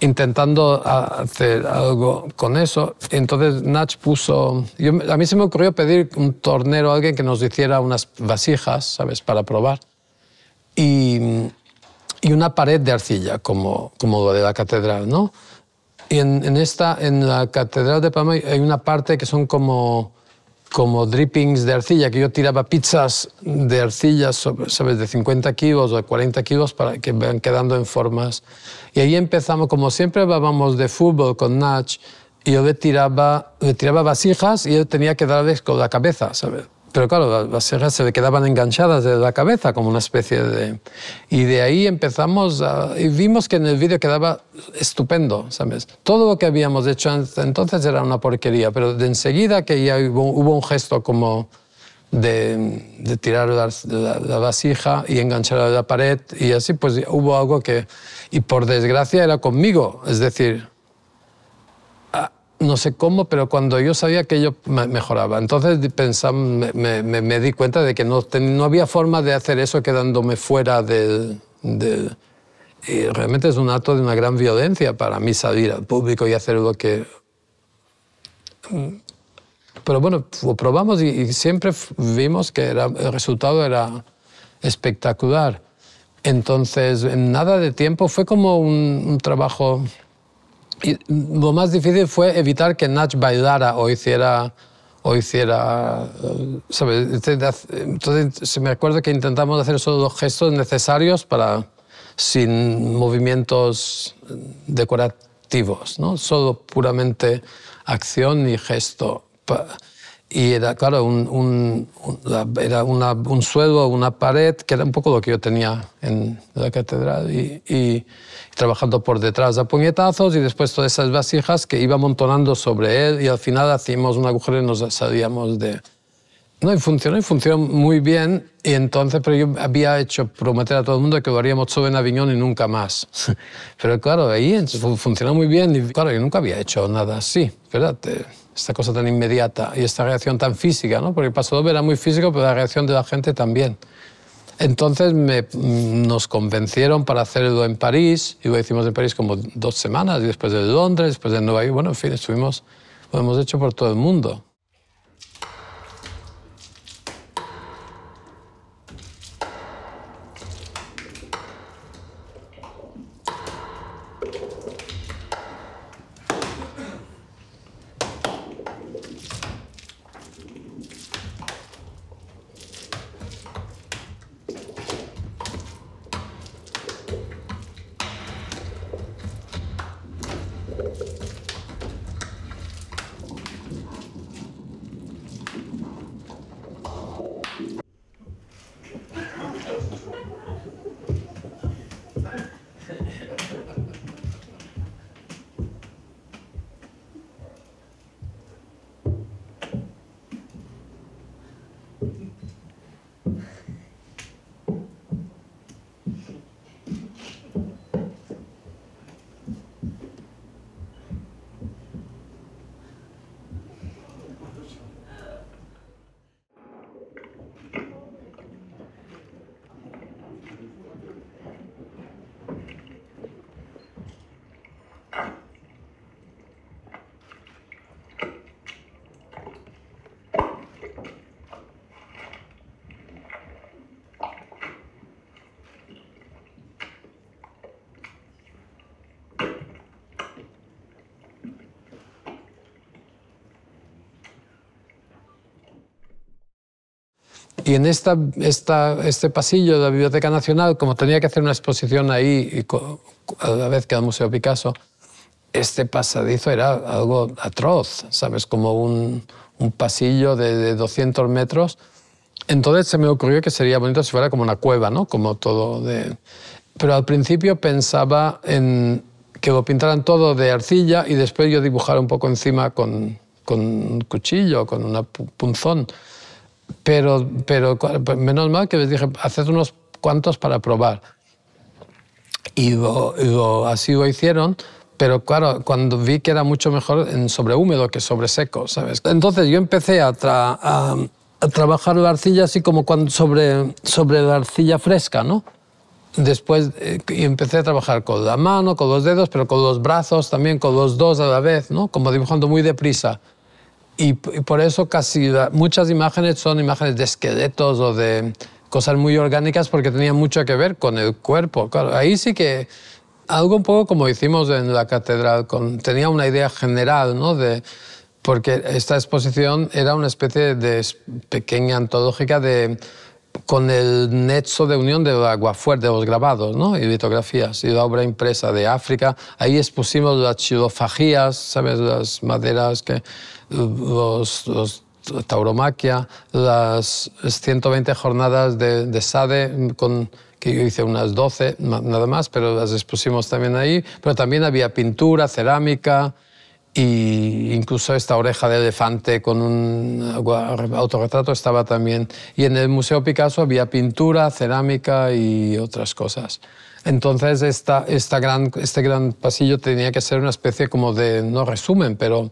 intentando hacer algo con eso. Entonces Nach puso... a mí se me ocurrió pedir un tornero, alguien que nos hiciera unas vasijas, ¿sabes? Para probar y, una pared de arcilla, como, como la de la catedral, ¿no? Y en, esta, en la catedral de Palma hay una parte que son como, como drippings de arcilla, que yo tiraba pizzas de arcilla, ¿sabes? De 50 kilos o de 40 kilos para que vayan quedando en formas. Y ahí empezamos, como siempre vamos de fútbol con Nach, y yo le tiraba, le tiraba vasijas y él tenía que darles con la cabeza, ¿sabes? Pero claro, las vasijas se le quedaban enganchadas de la cabeza como una especie de... Y de ahí empezamos a... y vimos que en el vídeo quedaba estupendo, ¿sabes? Todo lo que habíamos hecho entonces era una porquería, pero de enseguida que ya hubo, un gesto como de, tirar la, vasija y engancharla a la pared y así, pues hubo algo que... Y por desgracia era conmigo, es decir no sé cómo, pero cuando yo sabía que yo mejoraba. Entonces pensaba, me, di cuenta de que no, había forma de hacer eso quedándome fuera del, Y realmente es un acto de una gran violencia para mí salir al público y hacer lo que... Mm, pero bueno, lo probamos y, siempre vimos que el resultado era espectacular. Entonces, en nada de tiempo fue como un trabajo lo más difícil fue evitar que Nach bailara o hiciera o hiciera, eh, este Entonces, se me acuerdo que intentamos hacer solo los gestos necesarios para, sin movimientos decorativos, ¿no? Solo puramente acción y gesto y era, claro, un, un, era una, un suelo, una pared, que era un poco lo que yo tenía en la catedral, y, trabajando por detrás a puñetazos y después todas esas vasijas que iba amontonando sobre él y al final hacíamos un agujero y nos salíamos de... No, y funcionó, y funcionó muy bien. Y entonces, pero yo había hecho prometer a todo el mundo que lo haríamos solo en Aviñón y nunca más. Pero claro, ahí funcionó muy bien y claro, yo nunca había hecho nada así, ¿verdad? esta cosa tan inmediata y esta reacción tan física, ¿no? porque el paso era muy físico, pero la reacción de la gente también. Entonces me, nos convencieron para hacerlo en París, y lo hicimos en París como dos semanas, y después de Londres, después de Nueva York, bueno, en fin, estuvimos, lo hemos hecho por todo el mundo. Y en esta, este pasillo de la Biblioteca Nacional, como tenía que hacer una exposición ahí, y a la vez que al Museo Picasso, este pasadizo era algo atroz, ¿sabes? Como un, un pasillo de, 200 metros. Entonces se me ocurrió que sería bonito si fuera como una cueva, ¿no? Como todo de... Pero al principio pensaba en que lo pintaran todo de arcilla y después yo dibujara un poco encima con, con un cuchillo, con una punzón. Pero, pero menos mal que les dije, haced unos cuantos para probar. Y, así lo hicieron, pero claro, cuando vi que era mucho mejor en sobre húmedo que sobre seco, ¿sabes? Entonces yo empecé a, trabajar la arcilla así como sobre, sobre la arcilla fresca, ¿no? después eh, empecé a trabajar con la mano, con los dedos, pero con los brazos también, con los dos a la vez, ¿no? Como dibujando muy deprisa y, por eso casi muchas imágenes son imágenes de esqueletos o de cosas muy orgánicas porque tenían mucho que ver con el cuerpo. Claro, ahí sí que algo un poco como hicimos en la catedral, con, tenía una idea general, ¿no? De, porque esta exposición era una especie de pequeña antológica de, con el nexo de unión de aguafuerte, de los grabados ¿no? y litografías y la obra impresa de África. Ahí expusimos las xilofagías, ¿sabes? Las maderas que los, tauromaquia, las 120 jornadas de, de SADE, con, que yo hice unas 12 nada más, pero las expusimos también ahí. Pero también había pintura, cerámica e incluso esta oreja de elefante con un autorretrato estaba también. Y en el Museo Picasso había pintura, cerámica y otras cosas. Entonces esta, esta gran, este gran pasillo tenía que ser una especie como de, no resumen, pero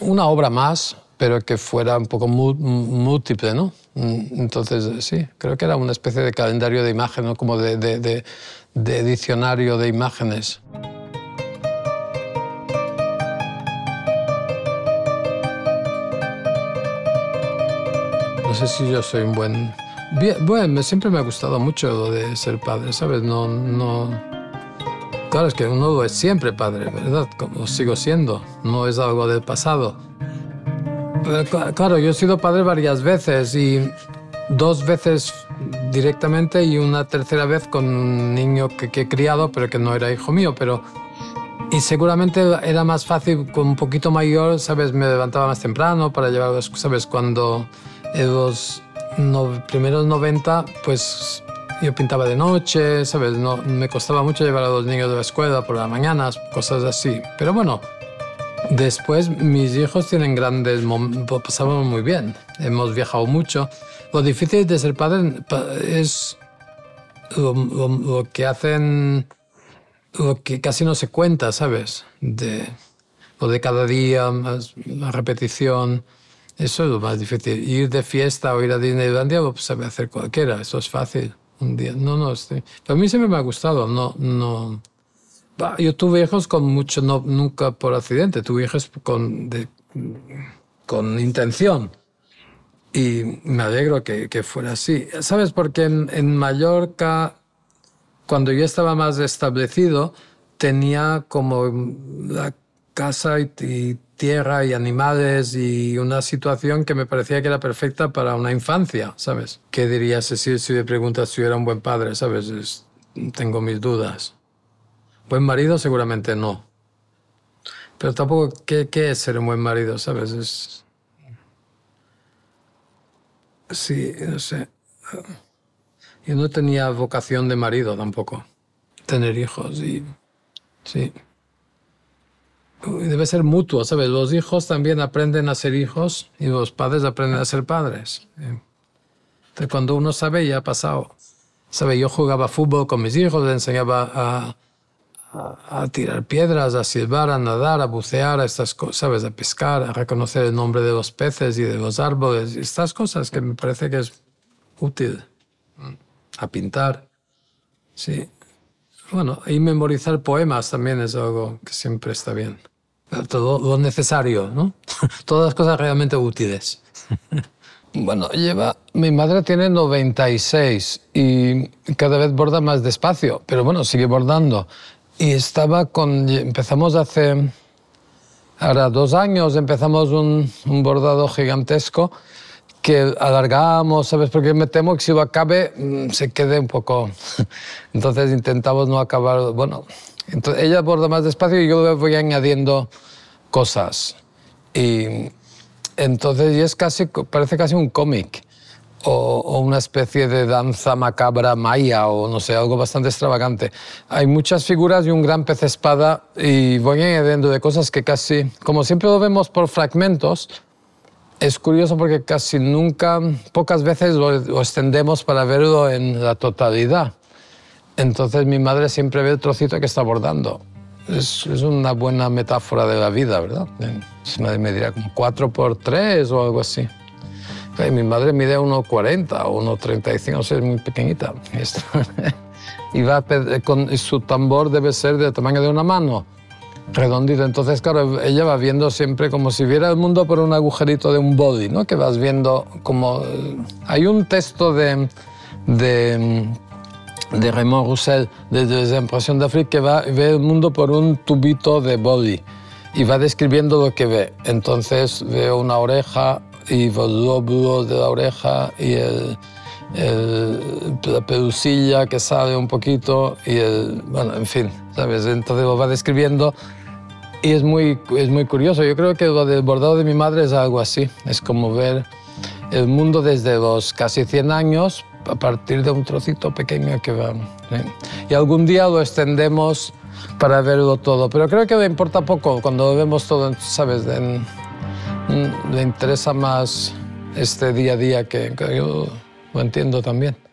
una obra más, pero que fuera un poco múltiple, ¿no? Mm, entonces, eh, sí, creo que era una especie de calendario de imágenes, ¿no? como de, diccionario de imágenes. No sé si yo soy un buen... bueno, siempre me ha gustado mucho de ser padre, ¿sabes? No, no, Claro, es que uno es siempre padre, ¿verdad? Como sigo siendo, no es algo del pasado. claro, yo he sido padre varias veces y dos veces directamente y una tercera vez con un niño que, he criado, pero que no era hijo mío, pero... Y seguramente era más fácil con un poquito mayor, ¿sabes? Me levantaba más temprano para llevar, ¿sabes? Cuando en los primeros 90, pues yo pintaba de noche, ¿sabes? No, me costaba mucho llevar a los niños de la escuela por las mañanas, cosas así. Pero bueno, después mis hijos tienen grandes momentos, pasamos muy bien, hemos viajado mucho. Lo difícil de ser padre es lo, que hacen, lo que casi no se cuenta, ¿sabes? De, lo de cada día, la repetición. Eso es lo más difícil. Ir de fiesta o ir a Disneylandia pues sabe hacer cualquiera, eso es fácil un día. No, no, este, a mí siempre me ha gustado, no, no. Yo tuve hijos con mucho, no, nunca por accidente, tuve hijos con, con intención. Y me alegro que, fuera así. ¿Sabes? Porque en, en, Mallorca, cuando yo estaba más establecido, tenía como la casa y, y tierra y animales y una situación que me parecía que era perfecta para una infancia, ¿sabes? ¿Qué dirías si, si le preguntas si era un buen padre, ¿sabes? tengo mis dudas. Buen marido seguramente no. Pero tampoco, ¿qué, es ser un buen marido, sabes? Sí, no sé. Yo no tenía vocación de marido tampoco. Tener hijos y... Sí debe ser mutuo, ¿sabes? Los hijos también aprenden a ser hijos y los padres aprenden a ser padres. Entonces, cuando uno sabe, ya ha pasado. ¿Sabes? Yo jugaba fútbol con mis hijos, les enseñaba a, tirar piedras, a silbar, a nadar, a bucear, a estas cosas, ¿sabes? A pescar, a reconocer el nombre de los peces y de los árboles, estas cosas que me parece que es útil. A pintar. Sí. Bueno, y memorizar poemas también es algo que siempre está bien todo lo necesario, ¿no? Todas las cosas realmente útiles. Bueno, lleva. Mi madre tiene 96 y cada vez borda más despacio, pero bueno, sigue bordando. Y estaba con. Empezamos hace. Ahora dos años empezamos un, bordado gigantesco que alargamos, ¿sabes? Porque me temo que si lo acabe mm, se quede un poco. Entonces intentamos no acabar. Bueno, entonces, ella aborda más despacio y yo voy añadiendo cosas. Y entonces y es casi, parece casi un cómic o, una especie de danza macabra maya o no sé, algo bastante extravagante. Hay muchas figuras y un gran pez espada y voy añadiendo de cosas que casi, como siempre lo vemos por fragmentos, es curioso porque casi nunca, pocas veces lo extendemos para verlo en la totalidad. Entonces mi madre siempre ve el trocito que está bordando. Es, una buena metáfora de la vida, ¿verdad? Eh, si nadie me dirá como 4 por 3 o algo así. Eh, mi madre mide 1,40 o 1,35, o sea, es muy pequeñita. y va eh, con, su tambor debe ser del tamaño de una mano, redondito. Entonces, claro, ella va viendo siempre como si viera el mundo por un agujerito de un body, ¿no? Que vas viendo como... Hay un texto de mm, de Raymond Roussel, de Desimpresión de África, que va, ve el mundo por un tubito de boli y va describiendo lo que ve. Entonces veo una oreja y los lóbulos de la oreja y la pelusilla que sale un poquito y el... Bueno, en fin, ¿sabes? Entonces lo va describiendo y es muy, es muy curioso. Yo creo que lo del bordado de mi madre es algo así. Es como ver el mundo desde los casi 100 años, a partir de un trocito pequeño que va. ¿eh? Y algún día lo extendemos para verlo todo. Pero creo que me importa poco cuando vemos todo, ¿sabes? Mm, le interesa más este día a día que yo lo entiendo también.